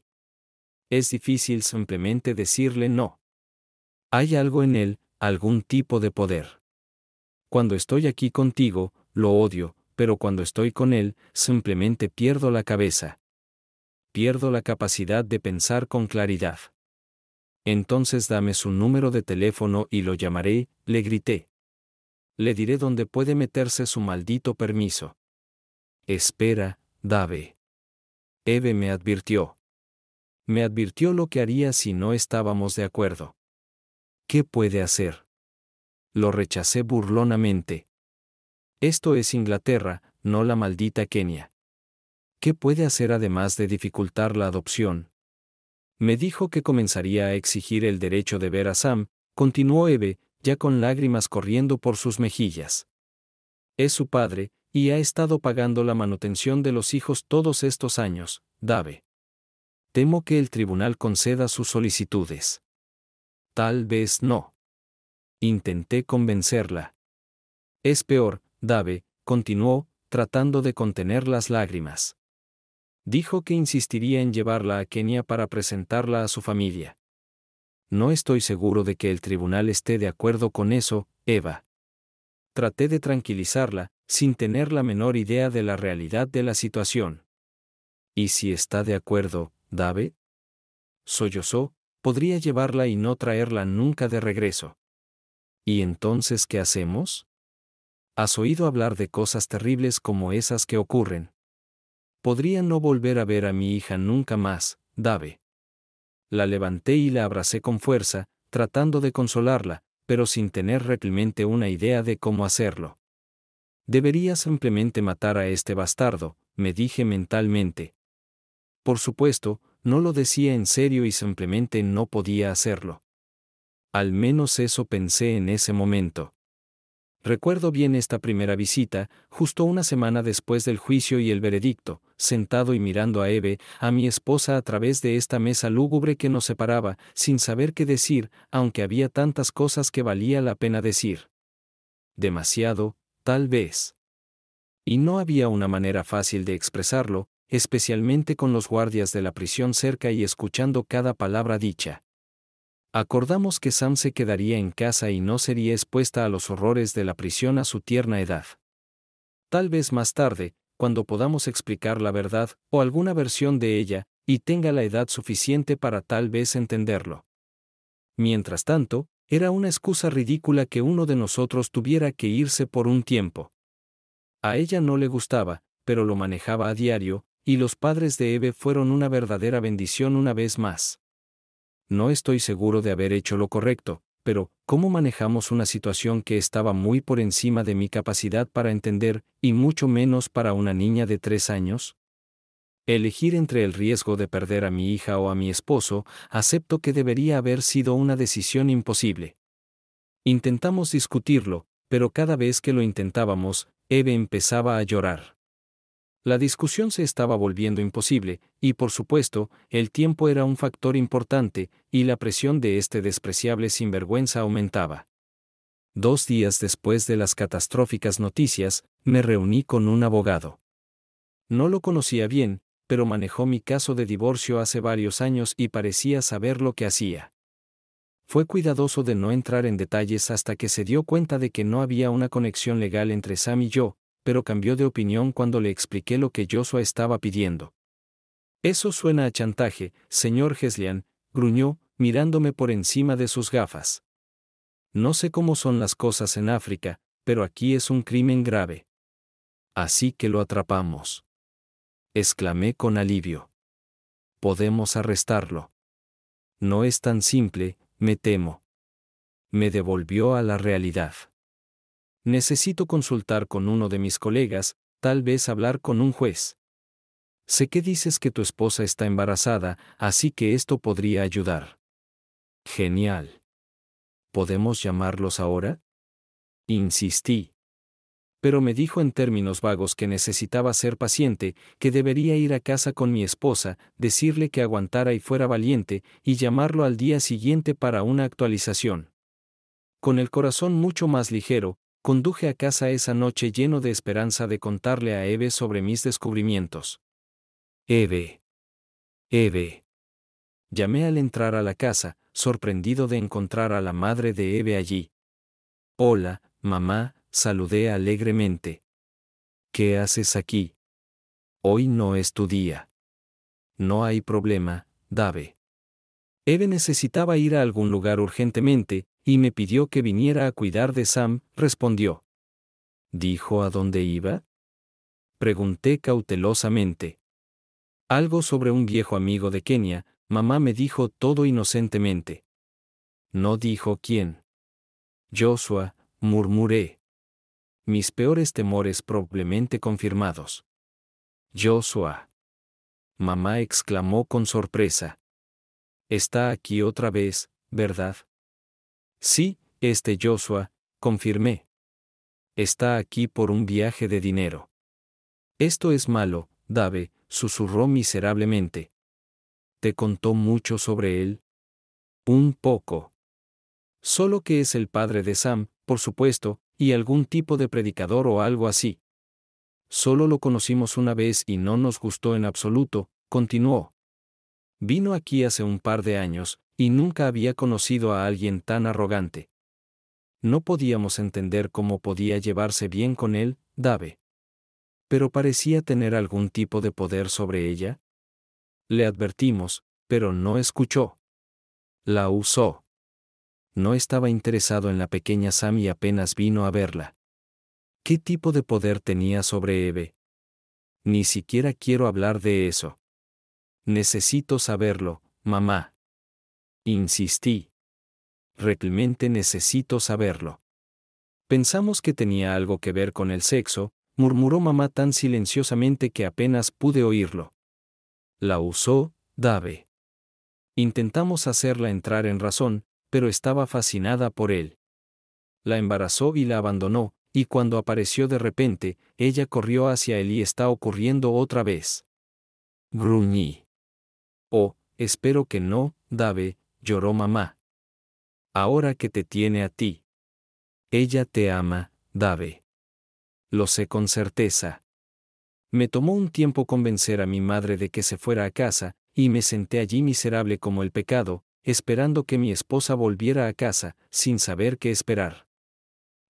Es difícil simplemente decirle no. Hay algo en él, algún tipo de poder. Cuando estoy aquí contigo, lo odio, pero cuando estoy con él, simplemente pierdo la cabeza. Pierdo la capacidad de pensar con claridad. Entonces dame su número de teléfono y lo llamaré, le grité le diré dónde puede meterse su maldito permiso. Espera, Dave. Eve me advirtió. Me advirtió lo que haría si no estábamos de acuerdo. ¿Qué puede hacer? Lo rechacé burlonamente. Esto es Inglaterra, no la maldita Kenia. ¿Qué puede hacer además de dificultar la adopción? Me dijo que comenzaría a exigir el derecho de ver a Sam, continuó Eve, ya con lágrimas corriendo por sus mejillas. Es su padre, y ha estado pagando la manutención de los hijos todos estos años, Dave. Temo que el tribunal conceda sus solicitudes. Tal vez no. Intenté convencerla. Es peor, Dave, continuó, tratando de contener las lágrimas. Dijo que insistiría en llevarla a Kenia para presentarla a su familia no estoy seguro de que el tribunal esté de acuerdo con eso, Eva. Traté de tranquilizarla, sin tener la menor idea de la realidad de la situación. ¿Y si está de acuerdo, Dave? Sollozó, podría llevarla y no traerla nunca de regreso. ¿Y entonces qué hacemos? Has oído hablar de cosas terribles como esas que ocurren. Podría no volver a ver a mi hija nunca más, Dave la levanté y la abracé con fuerza, tratando de consolarla, pero sin tener realmente una idea de cómo hacerlo. Debería simplemente matar a este bastardo, me dije mentalmente. Por supuesto, no lo decía en serio y simplemente no podía hacerlo. Al menos eso pensé en ese momento. Recuerdo bien esta primera visita, justo una semana después del juicio y el veredicto, sentado y mirando a Eve, a mi esposa a través de esta mesa lúgubre que nos separaba, sin saber qué decir, aunque había tantas cosas que valía la pena decir. Demasiado, tal vez. Y no había una manera fácil de expresarlo, especialmente con los guardias de la prisión cerca y escuchando cada palabra dicha. Acordamos que Sam se quedaría en casa y no sería expuesta a los horrores de la prisión a su tierna edad. Tal vez más tarde, cuando podamos explicar la verdad o alguna versión de ella, y tenga la edad suficiente para tal vez entenderlo. Mientras tanto, era una excusa ridícula que uno de nosotros tuviera que irse por un tiempo. A ella no le gustaba, pero lo manejaba a diario, y los padres de Eve fueron una verdadera bendición una vez más no estoy seguro de haber hecho lo correcto, pero, ¿cómo manejamos una situación que estaba muy por encima de mi capacidad para entender, y mucho menos para una niña de tres años? Elegir entre el riesgo de perder a mi hija o a mi esposo, acepto que debería haber sido una decisión imposible. Intentamos discutirlo, pero cada vez que lo intentábamos, Eve empezaba a llorar. La discusión se estaba volviendo imposible, y por supuesto, el tiempo era un factor importante, y la presión de este despreciable sinvergüenza aumentaba. Dos días después de las catastróficas noticias, me reuní con un abogado. No lo conocía bien, pero manejó mi caso de divorcio hace varios años y parecía saber lo que hacía. Fue cuidadoso de no entrar en detalles hasta que se dio cuenta de que no había una conexión legal entre Sam y yo, pero cambió de opinión cuando le expliqué lo que Joshua estaba pidiendo. Eso suena a chantaje, señor Heslian, gruñó, mirándome por encima de sus gafas. No sé cómo son las cosas en África, pero aquí es un crimen grave. Así que lo atrapamos. Exclamé con alivio. Podemos arrestarlo. No es tan simple, me temo. Me devolvió a la realidad. Necesito consultar con uno de mis colegas, tal vez hablar con un juez. Sé que dices que tu esposa está embarazada, así que esto podría ayudar. Genial. ¿Podemos llamarlos ahora? Insistí. Pero me dijo en términos vagos que necesitaba ser paciente, que debería ir a casa con mi esposa, decirle que aguantara y fuera valiente, y llamarlo al día siguiente para una actualización. Con el corazón mucho más ligero, conduje a casa esa noche lleno de esperanza de contarle a Eve sobre mis descubrimientos. Eve. Eve. Llamé al entrar a la casa, sorprendido de encontrar a la madre de Eve allí. Hola, mamá, saludé alegremente. ¿Qué haces aquí? Hoy no es tu día. No hay problema, Dave. Eve necesitaba ir a algún lugar urgentemente, y me pidió que viniera a cuidar de Sam, respondió. ¿Dijo a dónde iba? Pregunté cautelosamente. Algo sobre un viejo amigo de Kenia, mamá me dijo todo inocentemente. No dijo quién. Joshua, murmuré. Mis peores temores probablemente confirmados. Joshua. Mamá exclamó con sorpresa. Está aquí otra vez, ¿verdad? Sí, este Joshua, confirmé. Está aquí por un viaje de dinero. Esto es malo, Dave, susurró miserablemente. ¿Te contó mucho sobre él? Un poco. Solo que es el padre de Sam, por supuesto, y algún tipo de predicador o algo así. Solo lo conocimos una vez y no nos gustó en absoluto, continuó. Vino aquí hace un par de años, y nunca había conocido a alguien tan arrogante. No podíamos entender cómo podía llevarse bien con él, Dave. Pero parecía tener algún tipo de poder sobre ella. Le advertimos, pero no escuchó. La usó. No estaba interesado en la pequeña Sam y apenas vino a verla. ¿Qué tipo de poder tenía sobre Eve? Ni siquiera quiero hablar de eso. Necesito saberlo, mamá. Insistí. Realmente necesito saberlo. Pensamos que tenía algo que ver con el sexo, murmuró mamá tan silenciosamente que apenas pude oírlo. La usó, Dave. Intentamos hacerla entrar en razón, pero estaba fascinada por él. La embarazó y la abandonó, y cuando apareció de repente, ella corrió hacia él y está ocurriendo otra vez. Gruñí. Oh, espero que no, Dave, lloró mamá. Ahora que te tiene a ti. Ella te ama, Dave. Lo sé con certeza. Me tomó un tiempo convencer a mi madre de que se fuera a casa, y me senté allí miserable como el pecado, esperando que mi esposa volviera a casa, sin saber qué esperar.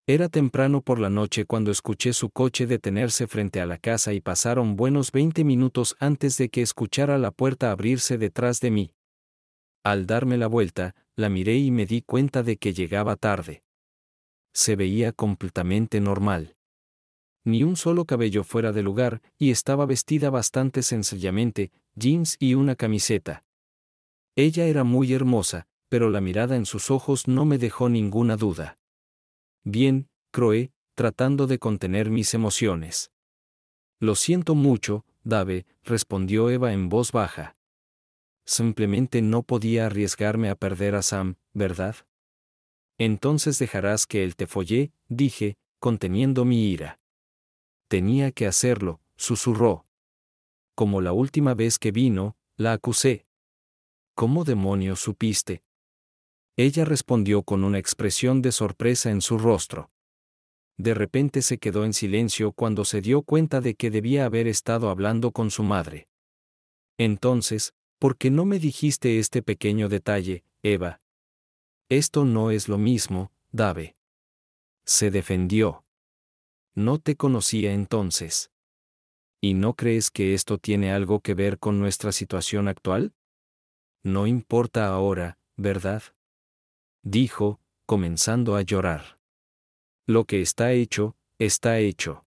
Era temprano por la noche cuando escuché su coche detenerse frente a la casa y pasaron buenos 20 minutos antes de que escuchara la puerta abrirse detrás de mí. Al darme la vuelta, la miré y me di cuenta de que llegaba tarde. Se veía completamente normal. Ni un solo cabello fuera de lugar, y estaba vestida bastante sencillamente, jeans y una camiseta. Ella era muy hermosa, pero la mirada en sus ojos no me dejó ninguna duda. Bien, Croé, tratando de contener mis emociones. Lo siento mucho, Dave, respondió Eva en voz baja. Simplemente no podía arriesgarme a perder a Sam, ¿verdad? Entonces dejarás que él te follé, dije, conteniendo mi ira. Tenía que hacerlo, susurró. Como la última vez que vino, la acusé. ¿Cómo demonios supiste? Ella respondió con una expresión de sorpresa en su rostro. De repente se quedó en silencio cuando se dio cuenta de que debía haber estado hablando con su madre. Entonces, ¿Por qué no me dijiste este pequeño detalle, Eva? Esto no es lo mismo, Dave. Se defendió. No te conocía entonces. ¿Y no crees que esto tiene algo que ver con nuestra situación actual? No importa ahora, ¿verdad? Dijo, comenzando a llorar. Lo que está hecho, está hecho.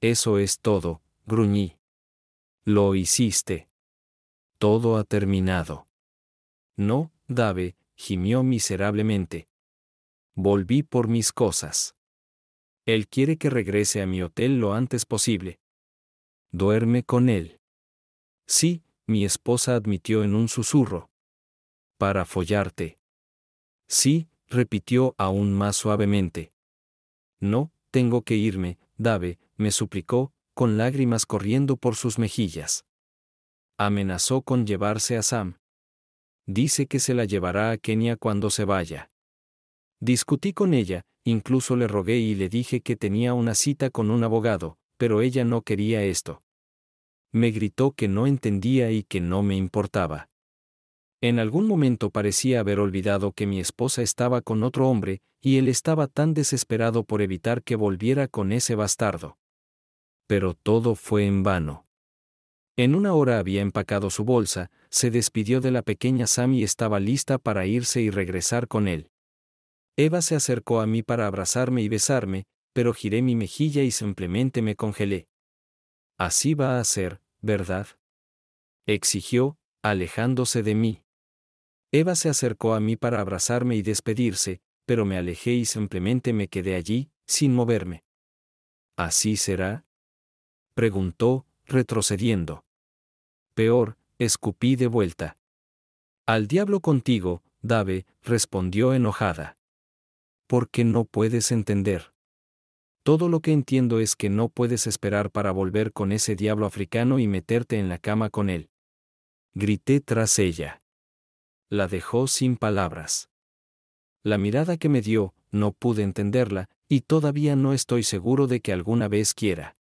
Eso es todo, gruñí. Lo hiciste todo ha terminado. No, Dave, gimió miserablemente. Volví por mis cosas. Él quiere que regrese a mi hotel lo antes posible. Duerme con él. Sí, mi esposa admitió en un susurro. Para follarte. Sí, repitió aún más suavemente. No, tengo que irme, Dave, me suplicó, con lágrimas corriendo por sus mejillas. Amenazó con llevarse a Sam. Dice que se la llevará a Kenia cuando se vaya. Discutí con ella, incluso le rogué y le dije que tenía una cita con un abogado, pero ella no quería esto. Me gritó que no entendía y que no me importaba. En algún momento parecía haber olvidado que mi esposa estaba con otro hombre, y él estaba tan desesperado por evitar que volviera con ese bastardo. Pero todo fue en vano. En una hora había empacado su bolsa, se despidió de la pequeña Sam y estaba lista para irse y regresar con él. Eva se acercó a mí para abrazarme y besarme, pero giré mi mejilla y simplemente me congelé. Así va a ser, ¿verdad? exigió, alejándose de mí. Eva se acercó a mí para abrazarme y despedirse, pero me alejé y simplemente me quedé allí, sin moverme. ¿Así será? preguntó, retrocediendo. Peor, escupí de vuelta. Al diablo contigo, Dave, respondió enojada. Porque no puedes entender. Todo lo que entiendo es que no puedes esperar para volver con ese diablo africano y meterte en la cama con él. Grité tras ella. La dejó sin palabras. La mirada que me dio, no pude entenderla, y todavía no estoy seguro de que alguna vez quiera.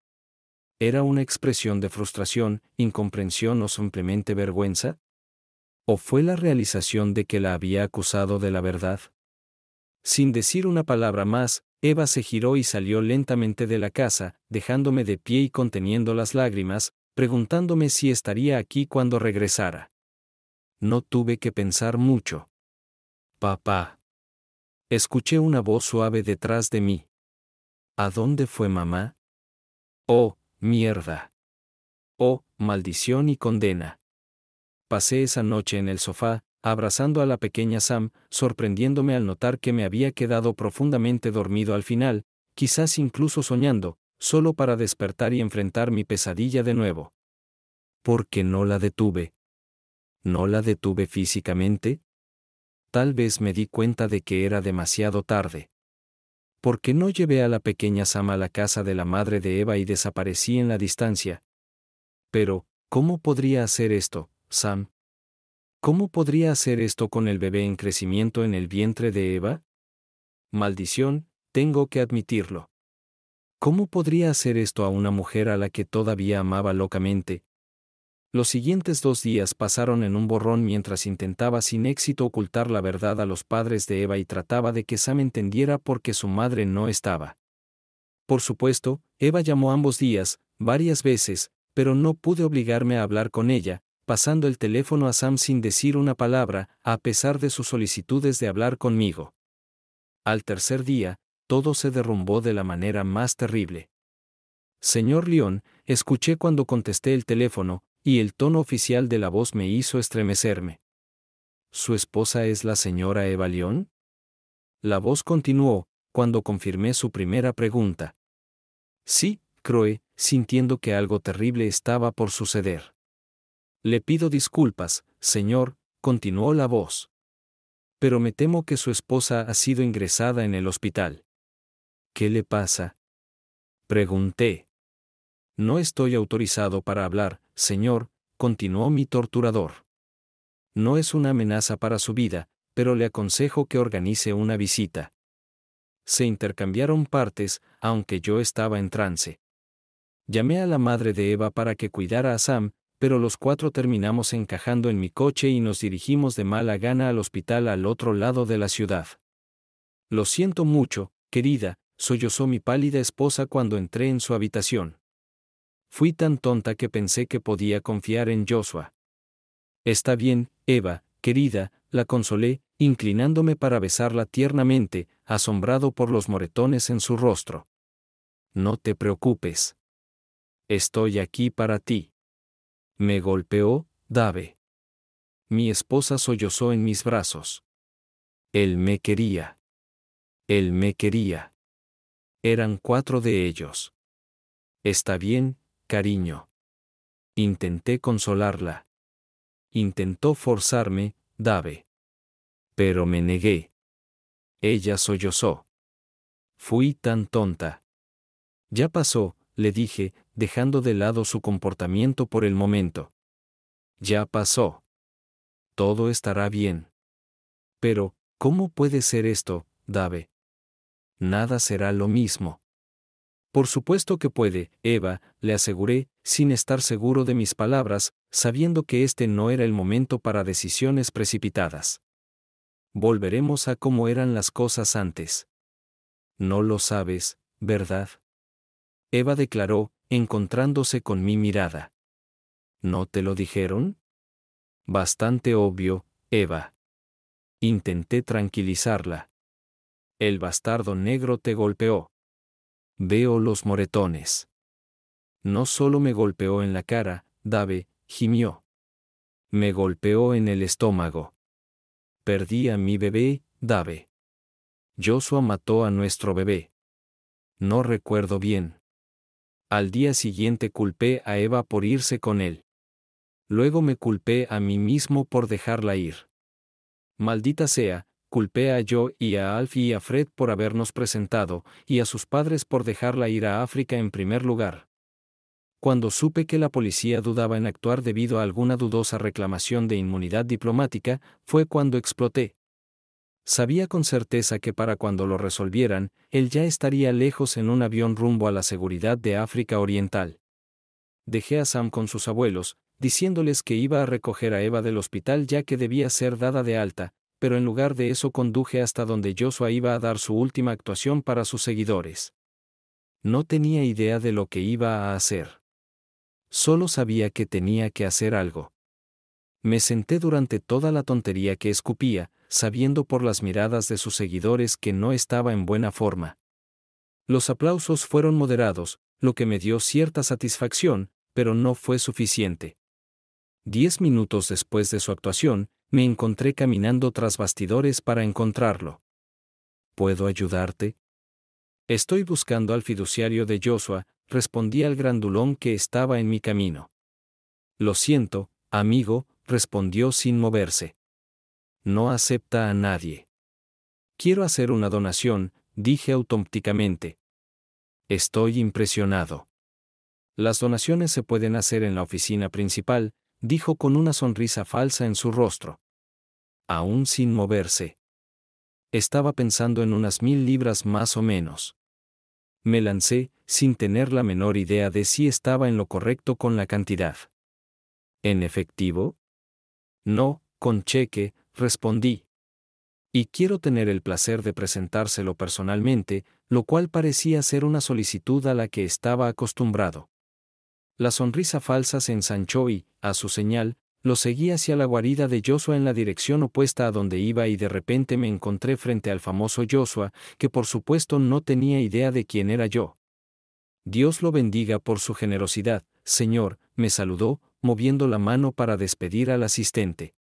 ¿Era una expresión de frustración, incomprensión o simplemente vergüenza? ¿O fue la realización de que la había acusado de la verdad? Sin decir una palabra más, Eva se giró y salió lentamente de la casa, dejándome de pie y conteniendo las lágrimas, preguntándome si estaría aquí cuando regresara. No tuve que pensar mucho. Papá. Escuché una voz suave detrás de mí. ¿A dónde fue mamá? Oh, Mierda. Oh, maldición y condena. Pasé esa noche en el sofá, abrazando a la pequeña Sam, sorprendiéndome al notar que me había quedado profundamente dormido al final, quizás incluso soñando, solo para despertar y enfrentar mi pesadilla de nuevo. Porque no la detuve. ¿No la detuve físicamente? Tal vez me di cuenta de que era demasiado tarde qué no llevé a la pequeña Sama a la casa de la madre de Eva y desaparecí en la distancia. Pero, ¿cómo podría hacer esto, Sam? ¿Cómo podría hacer esto con el bebé en crecimiento en el vientre de Eva? Maldición, tengo que admitirlo. ¿Cómo podría hacer esto a una mujer a la que todavía amaba locamente, los siguientes dos días pasaron en un borrón mientras intentaba sin éxito ocultar la verdad a los padres de Eva y trataba de que Sam entendiera por qué su madre no estaba. Por supuesto, Eva llamó ambos días, varias veces, pero no pude obligarme a hablar con ella, pasando el teléfono a Sam sin decir una palabra, a pesar de sus solicitudes de hablar conmigo. Al tercer día, todo se derrumbó de la manera más terrible. Señor León, escuché cuando contesté el teléfono, y el tono oficial de la voz me hizo estremecerme. ¿Su esposa es la señora Eva La voz continuó, cuando confirmé su primera pregunta. Sí, creo, sintiendo que algo terrible estaba por suceder. Le pido disculpas, señor, continuó la voz. Pero me temo que su esposa ha sido ingresada en el hospital. ¿Qué le pasa? Pregunté. No estoy autorizado para hablar, Señor, continuó mi torturador. No es una amenaza para su vida, pero le aconsejo que organice una visita. Se intercambiaron partes, aunque yo estaba en trance. Llamé a la madre de Eva para que cuidara a Sam, pero los cuatro terminamos encajando en mi coche y nos dirigimos de mala gana al hospital al otro lado de la ciudad. Lo siento mucho, querida, sollozó mi pálida esposa cuando entré en su habitación. Fui tan tonta que pensé que podía confiar en Joshua. Está bien, Eva, querida, la consolé, inclinándome para besarla tiernamente, asombrado por los moretones en su rostro. No te preocupes. Estoy aquí para ti. Me golpeó, Dave. Mi esposa sollozó en mis brazos. Él me quería. Él me quería. Eran cuatro de ellos. Está bien, cariño. Intenté consolarla. Intentó forzarme, Dave. Pero me negué. Ella sollozó. Fui tan tonta. Ya pasó, le dije, dejando de lado su comportamiento por el momento. Ya pasó. Todo estará bien. Pero, ¿cómo puede ser esto, Dave? Nada será lo mismo. Por supuesto que puede, Eva, le aseguré, sin estar seguro de mis palabras, sabiendo que este no era el momento para decisiones precipitadas. Volveremos a cómo eran las cosas antes. No lo sabes, ¿verdad? Eva declaró, encontrándose con mi mirada. ¿No te lo dijeron? Bastante obvio, Eva. Intenté tranquilizarla. El bastardo negro te golpeó. Veo los moretones. No solo me golpeó en la cara, Dave, gimió. Me golpeó en el estómago. Perdí a mi bebé, Dave. Joshua mató a nuestro bebé. No recuerdo bien. Al día siguiente culpé a Eva por irse con él. Luego me culpé a mí mismo por dejarla ir. Maldita sea, Culpé a yo y a Alf y a Fred por habernos presentado, y a sus padres por dejarla ir a África en primer lugar. Cuando supe que la policía dudaba en actuar debido a alguna dudosa reclamación de inmunidad diplomática, fue cuando exploté. Sabía con certeza que para cuando lo resolvieran, él ya estaría lejos en un avión rumbo a la seguridad de África Oriental. Dejé a Sam con sus abuelos, diciéndoles que iba a recoger a Eva del hospital ya que debía ser dada de alta, pero en lugar de eso conduje hasta donde Joshua iba a dar su última actuación para sus seguidores. No tenía idea de lo que iba a hacer. Solo sabía que tenía que hacer algo. Me senté durante toda la tontería que escupía, sabiendo por las miradas de sus seguidores que no estaba en buena forma. Los aplausos fueron moderados, lo que me dio cierta satisfacción, pero no fue suficiente. Diez minutos después de su actuación, me encontré caminando tras bastidores para encontrarlo. ¿Puedo ayudarte? Estoy buscando al fiduciario de Joshua, respondí al grandulón que estaba en mi camino. Lo siento, amigo, respondió sin moverse. No acepta a nadie. Quiero hacer una donación, dije automáticamente. Estoy impresionado. Las donaciones se pueden hacer en la oficina principal, dijo con una sonrisa falsa en su rostro. Aún sin moverse. Estaba pensando en unas mil libras más o menos. Me lancé, sin tener la menor idea de si estaba en lo correcto con la cantidad. ¿En efectivo? No, con cheque, respondí. Y quiero tener el placer de presentárselo personalmente, lo cual parecía ser una solicitud a la que estaba acostumbrado. La sonrisa falsa se ensanchó y, a su señal, lo seguí hacia la guarida de Joshua en la dirección opuesta a donde iba y de repente me encontré frente al famoso Joshua, que por supuesto no tenía idea de quién era yo. Dios lo bendiga por su generosidad, señor, me saludó, moviendo la mano para despedir al asistente.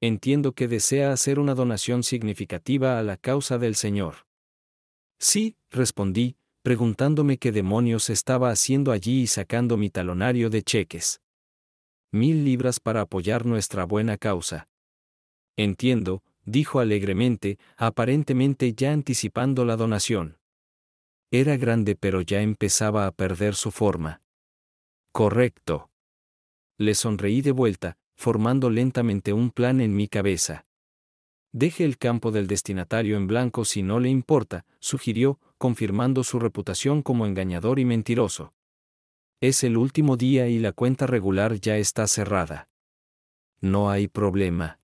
Entiendo que desea hacer una donación significativa a la causa del Señor. Sí, respondí, preguntándome qué demonios estaba haciendo allí y sacando mi talonario de cheques. Mil libras para apoyar nuestra buena causa. Entiendo, dijo alegremente, aparentemente ya anticipando la donación. Era grande pero ya empezaba a perder su forma. Correcto. Le sonreí de vuelta, formando lentamente un plan en mi cabeza. Deje el campo del destinatario en blanco si no le importa, sugirió, confirmando su reputación como engañador y mentiroso. Es el último día y la cuenta regular ya está cerrada. No hay problema.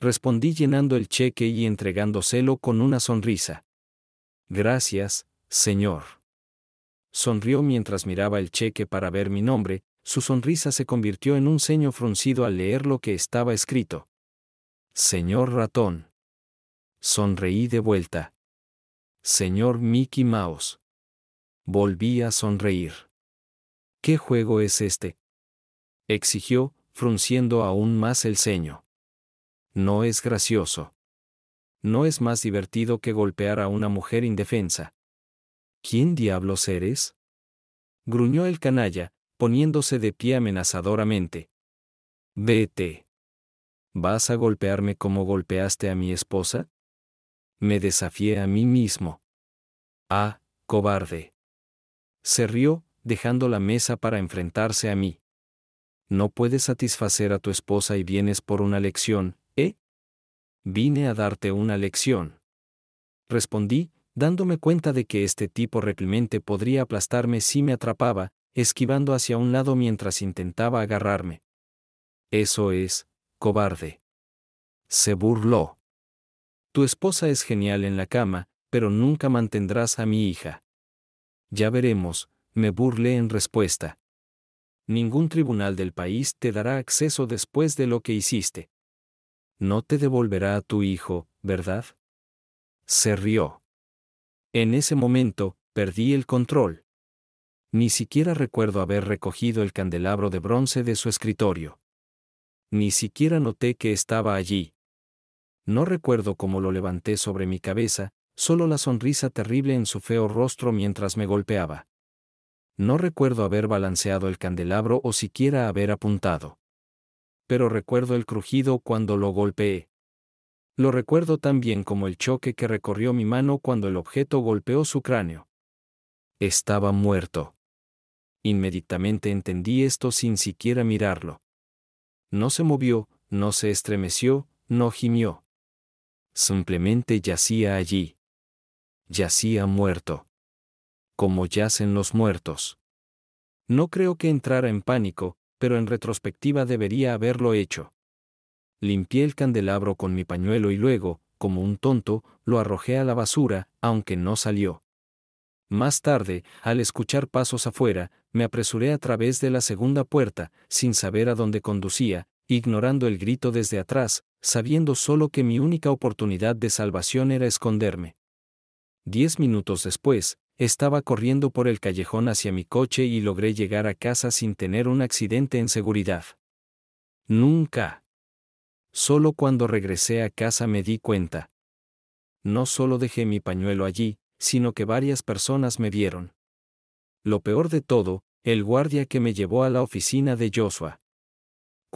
Respondí llenando el cheque y entregándoselo con una sonrisa. Gracias, señor. Sonrió mientras miraba el cheque para ver mi nombre, su sonrisa se convirtió en un ceño fruncido al leer lo que estaba escrito. Señor ratón. Sonreí de vuelta. Señor Mickey Mouse. Volví a sonreír. ¿Qué juego es este? exigió, frunciendo aún más el ceño. No es gracioso. No es más divertido que golpear a una mujer indefensa. ¿Quién diablos eres? gruñó el canalla, poniéndose de pie amenazadoramente. Vete. ¿Vas a golpearme como golpeaste a mi esposa? Me desafié a mí mismo. Ah, cobarde. Se rió, dejando la mesa para enfrentarse a mí. No puedes satisfacer a tu esposa y vienes por una lección, ¿eh? Vine a darte una lección. Respondí, dándome cuenta de que este tipo replemente podría aplastarme si me atrapaba, esquivando hacia un lado mientras intentaba agarrarme. Eso es, cobarde. Se burló. Tu esposa es genial en la cama, pero nunca mantendrás a mi hija. Ya veremos, me burlé en respuesta. Ningún tribunal del país te dará acceso después de lo que hiciste. No te devolverá a tu hijo, ¿verdad? Se rió. En ese momento, perdí el control. Ni siquiera recuerdo haber recogido el candelabro de bronce de su escritorio. Ni siquiera noté que estaba allí. No recuerdo cómo lo levanté sobre mi cabeza, solo la sonrisa terrible en su feo rostro mientras me golpeaba. No recuerdo haber balanceado el candelabro o siquiera haber apuntado. Pero recuerdo el crujido cuando lo golpeé. Lo recuerdo también como el choque que recorrió mi mano cuando el objeto golpeó su cráneo. Estaba muerto. Inmediatamente entendí esto sin siquiera mirarlo. No se movió, no se estremeció, no gimió simplemente yacía allí. Yacía muerto. Como yacen los muertos. No creo que entrara en pánico, pero en retrospectiva debería haberlo hecho. Limpié el candelabro con mi pañuelo y luego, como un tonto, lo arrojé a la basura, aunque no salió. Más tarde, al escuchar pasos afuera, me apresuré a través de la segunda puerta, sin saber a dónde conducía, ignorando el grito desde atrás, sabiendo solo que mi única oportunidad de salvación era esconderme. Diez minutos después, estaba corriendo por el callejón hacia mi coche y logré llegar a casa sin tener un accidente en seguridad. Nunca. Solo cuando regresé a casa me di cuenta. No solo dejé mi pañuelo allí, sino que varias personas me vieron. Lo peor de todo, el guardia que me llevó a la oficina de Joshua.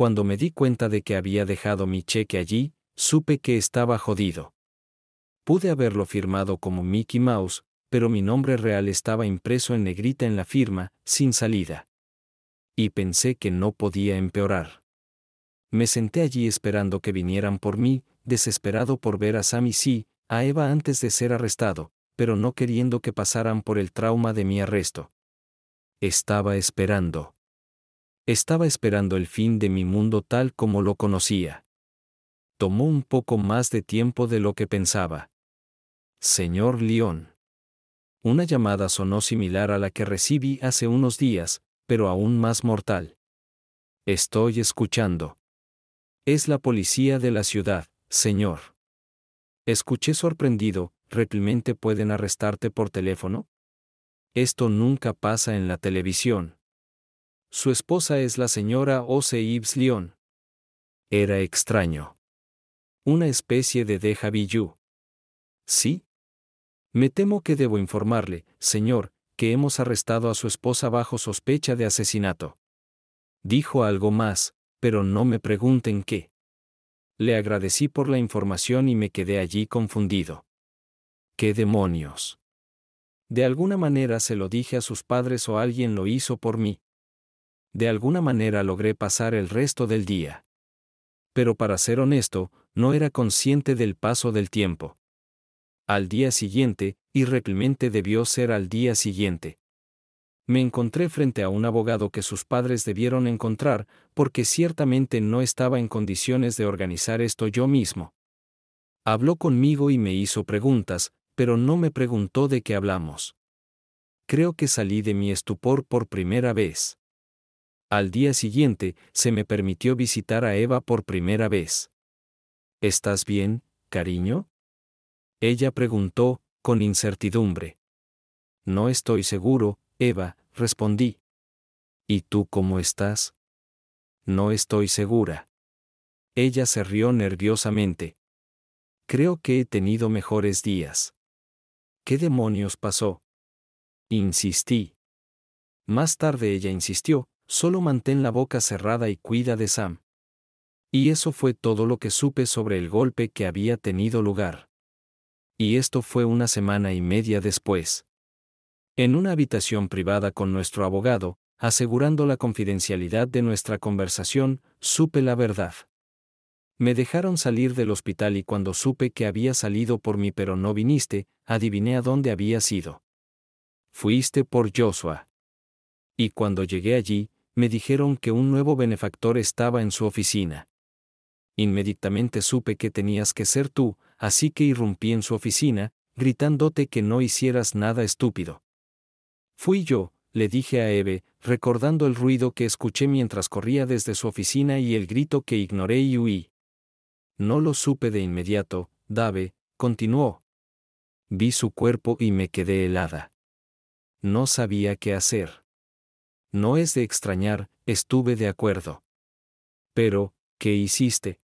Cuando me di cuenta de que había dejado mi cheque allí, supe que estaba jodido. Pude haberlo firmado como Mickey Mouse, pero mi nombre real estaba impreso en negrita en la firma, sin salida. Y pensé que no podía empeorar. Me senté allí esperando que vinieran por mí, desesperado por ver a Sammy sí, a Eva antes de ser arrestado, pero no queriendo que pasaran por el trauma de mi arresto. Estaba esperando. Estaba esperando el fin de mi mundo tal como lo conocía. Tomó un poco más de tiempo de lo que pensaba. Señor León. Una llamada sonó similar a la que recibí hace unos días, pero aún más mortal. Estoy escuchando. Es la policía de la ciudad, señor. Escuché sorprendido, ¿realmente pueden arrestarte por teléfono? Esto nunca pasa en la televisión, su esposa es la señora Ose Yves Lyon. Era extraño. Una especie de deja vu. ¿Sí? Me temo que debo informarle, señor, que hemos arrestado a su esposa bajo sospecha de asesinato. Dijo algo más, pero no me pregunten qué. Le agradecí por la información y me quedé allí confundido. ¿Qué demonios? De alguna manera se lo dije a sus padres o alguien lo hizo por mí de alguna manera logré pasar el resto del día. Pero para ser honesto, no era consciente del paso del tiempo. Al día siguiente, y debió ser al día siguiente. Me encontré frente a un abogado que sus padres debieron encontrar, porque ciertamente no estaba en condiciones de organizar esto yo mismo. Habló conmigo y me hizo preguntas, pero no me preguntó de qué hablamos. Creo que salí de mi estupor por primera vez. Al día siguiente, se me permitió visitar a Eva por primera vez. ¿Estás bien, cariño? Ella preguntó, con incertidumbre. No estoy seguro, Eva, respondí. ¿Y tú cómo estás? No estoy segura. Ella se rió nerviosamente. Creo que he tenido mejores días. ¿Qué demonios pasó? Insistí. Más tarde ella insistió, Solo mantén la boca cerrada y cuida de Sam. Y eso fue todo lo que supe sobre el golpe que había tenido lugar. Y esto fue una semana y media después. En una habitación privada con nuestro abogado, asegurando la confidencialidad de nuestra conversación, supe la verdad. Me dejaron salir del hospital y cuando supe que había salido por mí pero no viniste, adiviné a dónde había sido. Fuiste por Joshua. Y cuando llegué allí, me dijeron que un nuevo benefactor estaba en su oficina. Inmediatamente supe que tenías que ser tú, así que irrumpí en su oficina, gritándote que no hicieras nada estúpido. Fui yo, le dije a Eve, recordando el ruido que escuché mientras corría desde su oficina y el grito que ignoré y huí. No lo supe de inmediato, Dave, continuó. Vi su cuerpo y me quedé helada. No sabía qué hacer. No es de extrañar, estuve de acuerdo. Pero, ¿qué hiciste?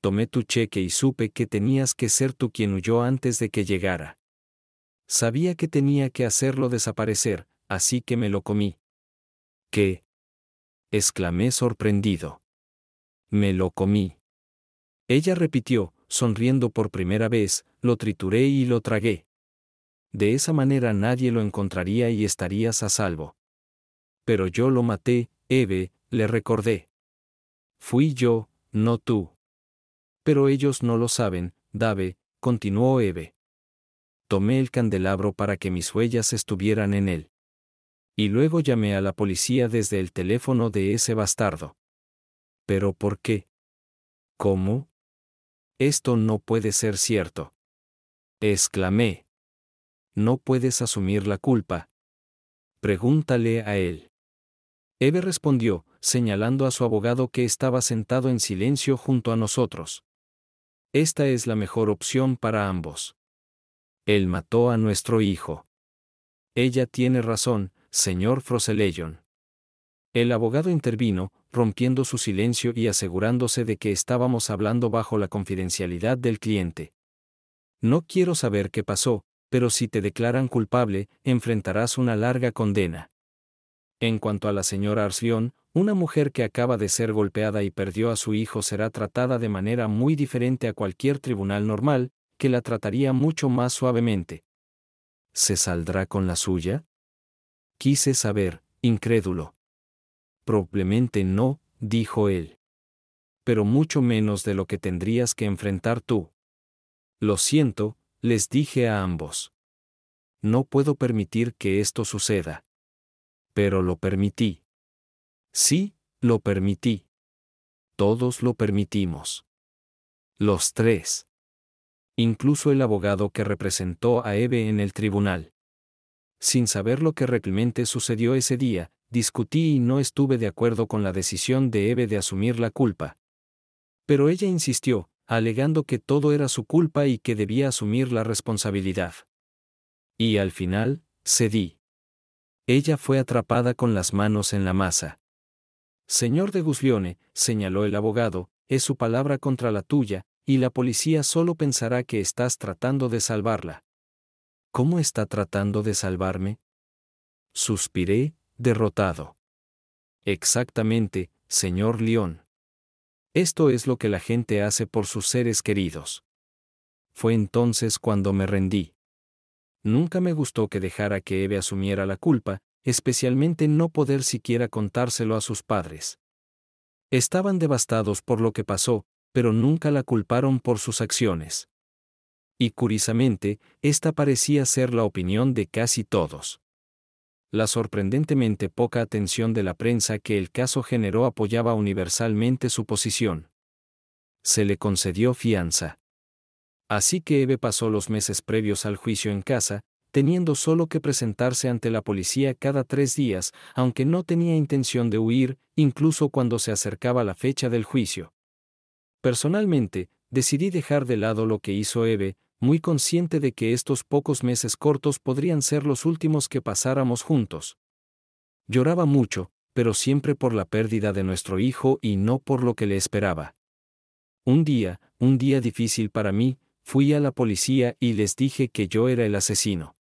Tomé tu cheque y supe que tenías que ser tú quien huyó antes de que llegara. Sabía que tenía que hacerlo desaparecer, así que me lo comí. ¿Qué? exclamé sorprendido. Me lo comí. Ella repitió, sonriendo por primera vez, lo trituré y lo tragué. De esa manera nadie lo encontraría y estarías a salvo pero yo lo maté, Eve, le recordé. Fui yo, no tú. Pero ellos no lo saben, Dave, continuó Eve. Tomé el candelabro para que mis huellas estuvieran en él. Y luego llamé a la policía desde el teléfono de ese bastardo. ¿Pero por qué? ¿Cómo? Esto no puede ser cierto. Exclamé. No puedes asumir la culpa. Pregúntale a él. Eve respondió, señalando a su abogado que estaba sentado en silencio junto a nosotros. Esta es la mejor opción para ambos. Él mató a nuestro hijo. Ella tiene razón, señor Froseleyon. El abogado intervino, rompiendo su silencio y asegurándose de que estábamos hablando bajo la confidencialidad del cliente. No quiero saber qué pasó, pero si te declaran culpable, enfrentarás una larga condena. En cuanto a la señora Arción, una mujer que acaba de ser golpeada y perdió a su hijo será tratada de manera muy diferente a cualquier tribunal normal, que la trataría mucho más suavemente. ¿Se saldrá con la suya? Quise saber, incrédulo. Probablemente no, dijo él. Pero mucho menos de lo que tendrías que enfrentar tú. Lo siento, les dije a ambos. No puedo permitir que esto suceda pero lo permití. Sí, lo permití. Todos lo permitimos. Los tres. Incluso el abogado que representó a Eve en el tribunal. Sin saber lo que realmente sucedió ese día, discutí y no estuve de acuerdo con la decisión de Eve de asumir la culpa. Pero ella insistió, alegando que todo era su culpa y que debía asumir la responsabilidad. Y al final, cedí. Ella fue atrapada con las manos en la masa. Señor de Guslione, señaló el abogado, es su palabra contra la tuya, y la policía solo pensará que estás tratando de salvarla. ¿Cómo está tratando de salvarme? Suspiré, derrotado. Exactamente, señor León. Esto es lo que la gente hace por sus seres queridos. Fue entonces cuando me rendí. Nunca me gustó que dejara que Eve asumiera la culpa, especialmente no poder siquiera contárselo a sus padres. Estaban devastados por lo que pasó, pero nunca la culparon por sus acciones. Y curiosamente, esta parecía ser la opinión de casi todos. La sorprendentemente poca atención de la prensa que el caso generó apoyaba universalmente su posición. Se le concedió fianza. Así que Eve pasó los meses previos al juicio en casa, teniendo solo que presentarse ante la policía cada tres días, aunque no tenía intención de huir, incluso cuando se acercaba la fecha del juicio. Personalmente, decidí dejar de lado lo que hizo Eve, muy consciente de que estos pocos meses cortos podrían ser los últimos que pasáramos juntos. Lloraba mucho, pero siempre por la pérdida de nuestro hijo y no por lo que le esperaba. Un día, un día difícil para mí, Fui a la policía y les dije que yo era el asesino.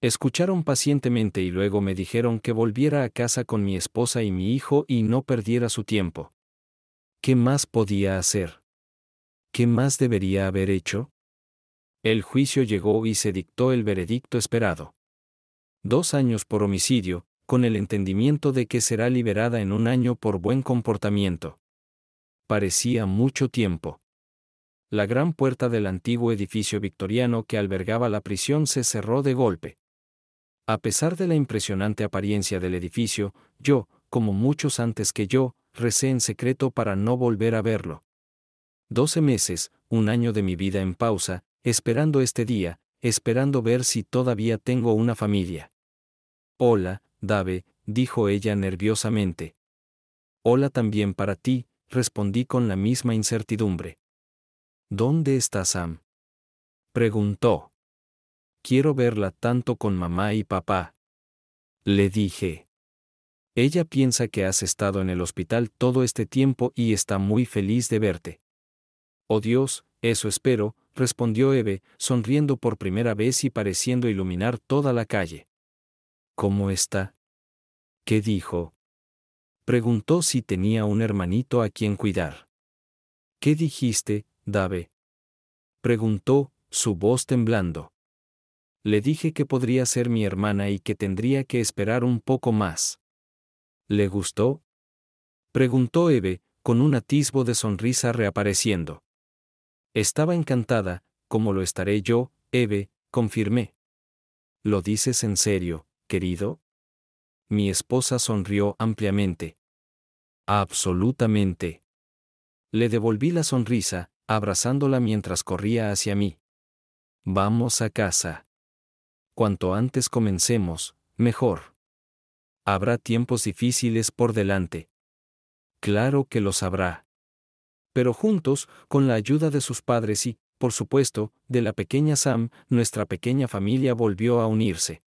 Escucharon pacientemente y luego me dijeron que volviera a casa con mi esposa y mi hijo y no perdiera su tiempo. ¿Qué más podía hacer? ¿Qué más debería haber hecho? El juicio llegó y se dictó el veredicto esperado. Dos años por homicidio, con el entendimiento de que será liberada en un año por buen comportamiento. Parecía mucho tiempo la gran puerta del antiguo edificio victoriano que albergaba la prisión se cerró de golpe. A pesar de la impresionante apariencia del edificio, yo, como muchos antes que yo, recé en secreto para no volver a verlo. Doce meses, un año de mi vida en pausa, esperando este día, esperando ver si todavía tengo una familia. Hola, Dave, dijo ella nerviosamente. Hola también para ti, respondí con la misma incertidumbre. ¿Dónde está Sam? Preguntó. Quiero verla tanto con mamá y papá. Le dije. Ella piensa que has estado en el hospital todo este tiempo y está muy feliz de verte. Oh Dios, eso espero, respondió Eve, sonriendo por primera vez y pareciendo iluminar toda la calle. ¿Cómo está? ¿Qué dijo? Preguntó si tenía un hermanito a quien cuidar. ¿Qué dijiste, Dave? Preguntó, su voz temblando. Le dije que podría ser mi hermana y que tendría que esperar un poco más. ¿Le gustó? Preguntó Eve, con un atisbo de sonrisa reapareciendo. Estaba encantada, como lo estaré yo, Eve, confirmé. ¿Lo dices en serio, querido? Mi esposa sonrió ampliamente. Absolutamente. Le devolví la sonrisa, abrazándola mientras corría hacia mí. Vamos a casa. Cuanto antes comencemos, mejor. Habrá tiempos difíciles por delante. Claro que los habrá. Pero juntos, con la ayuda de sus padres y, por supuesto, de la pequeña Sam, nuestra pequeña familia volvió a unirse.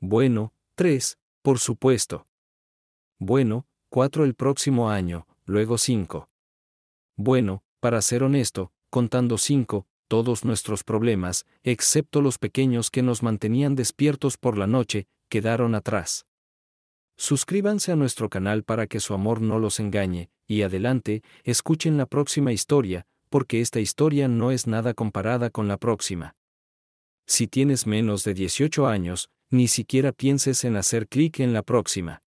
Bueno, tres, por supuesto. Bueno, cuatro el próximo año, luego cinco. Bueno, para ser honesto, contando cinco, todos nuestros problemas, excepto los pequeños que nos mantenían despiertos por la noche, quedaron atrás. Suscríbanse a nuestro canal para que su amor no los engañe, y adelante, escuchen la próxima historia, porque esta historia no es nada comparada con la próxima. Si tienes menos de 18 años, ni siquiera pienses en hacer clic en la próxima.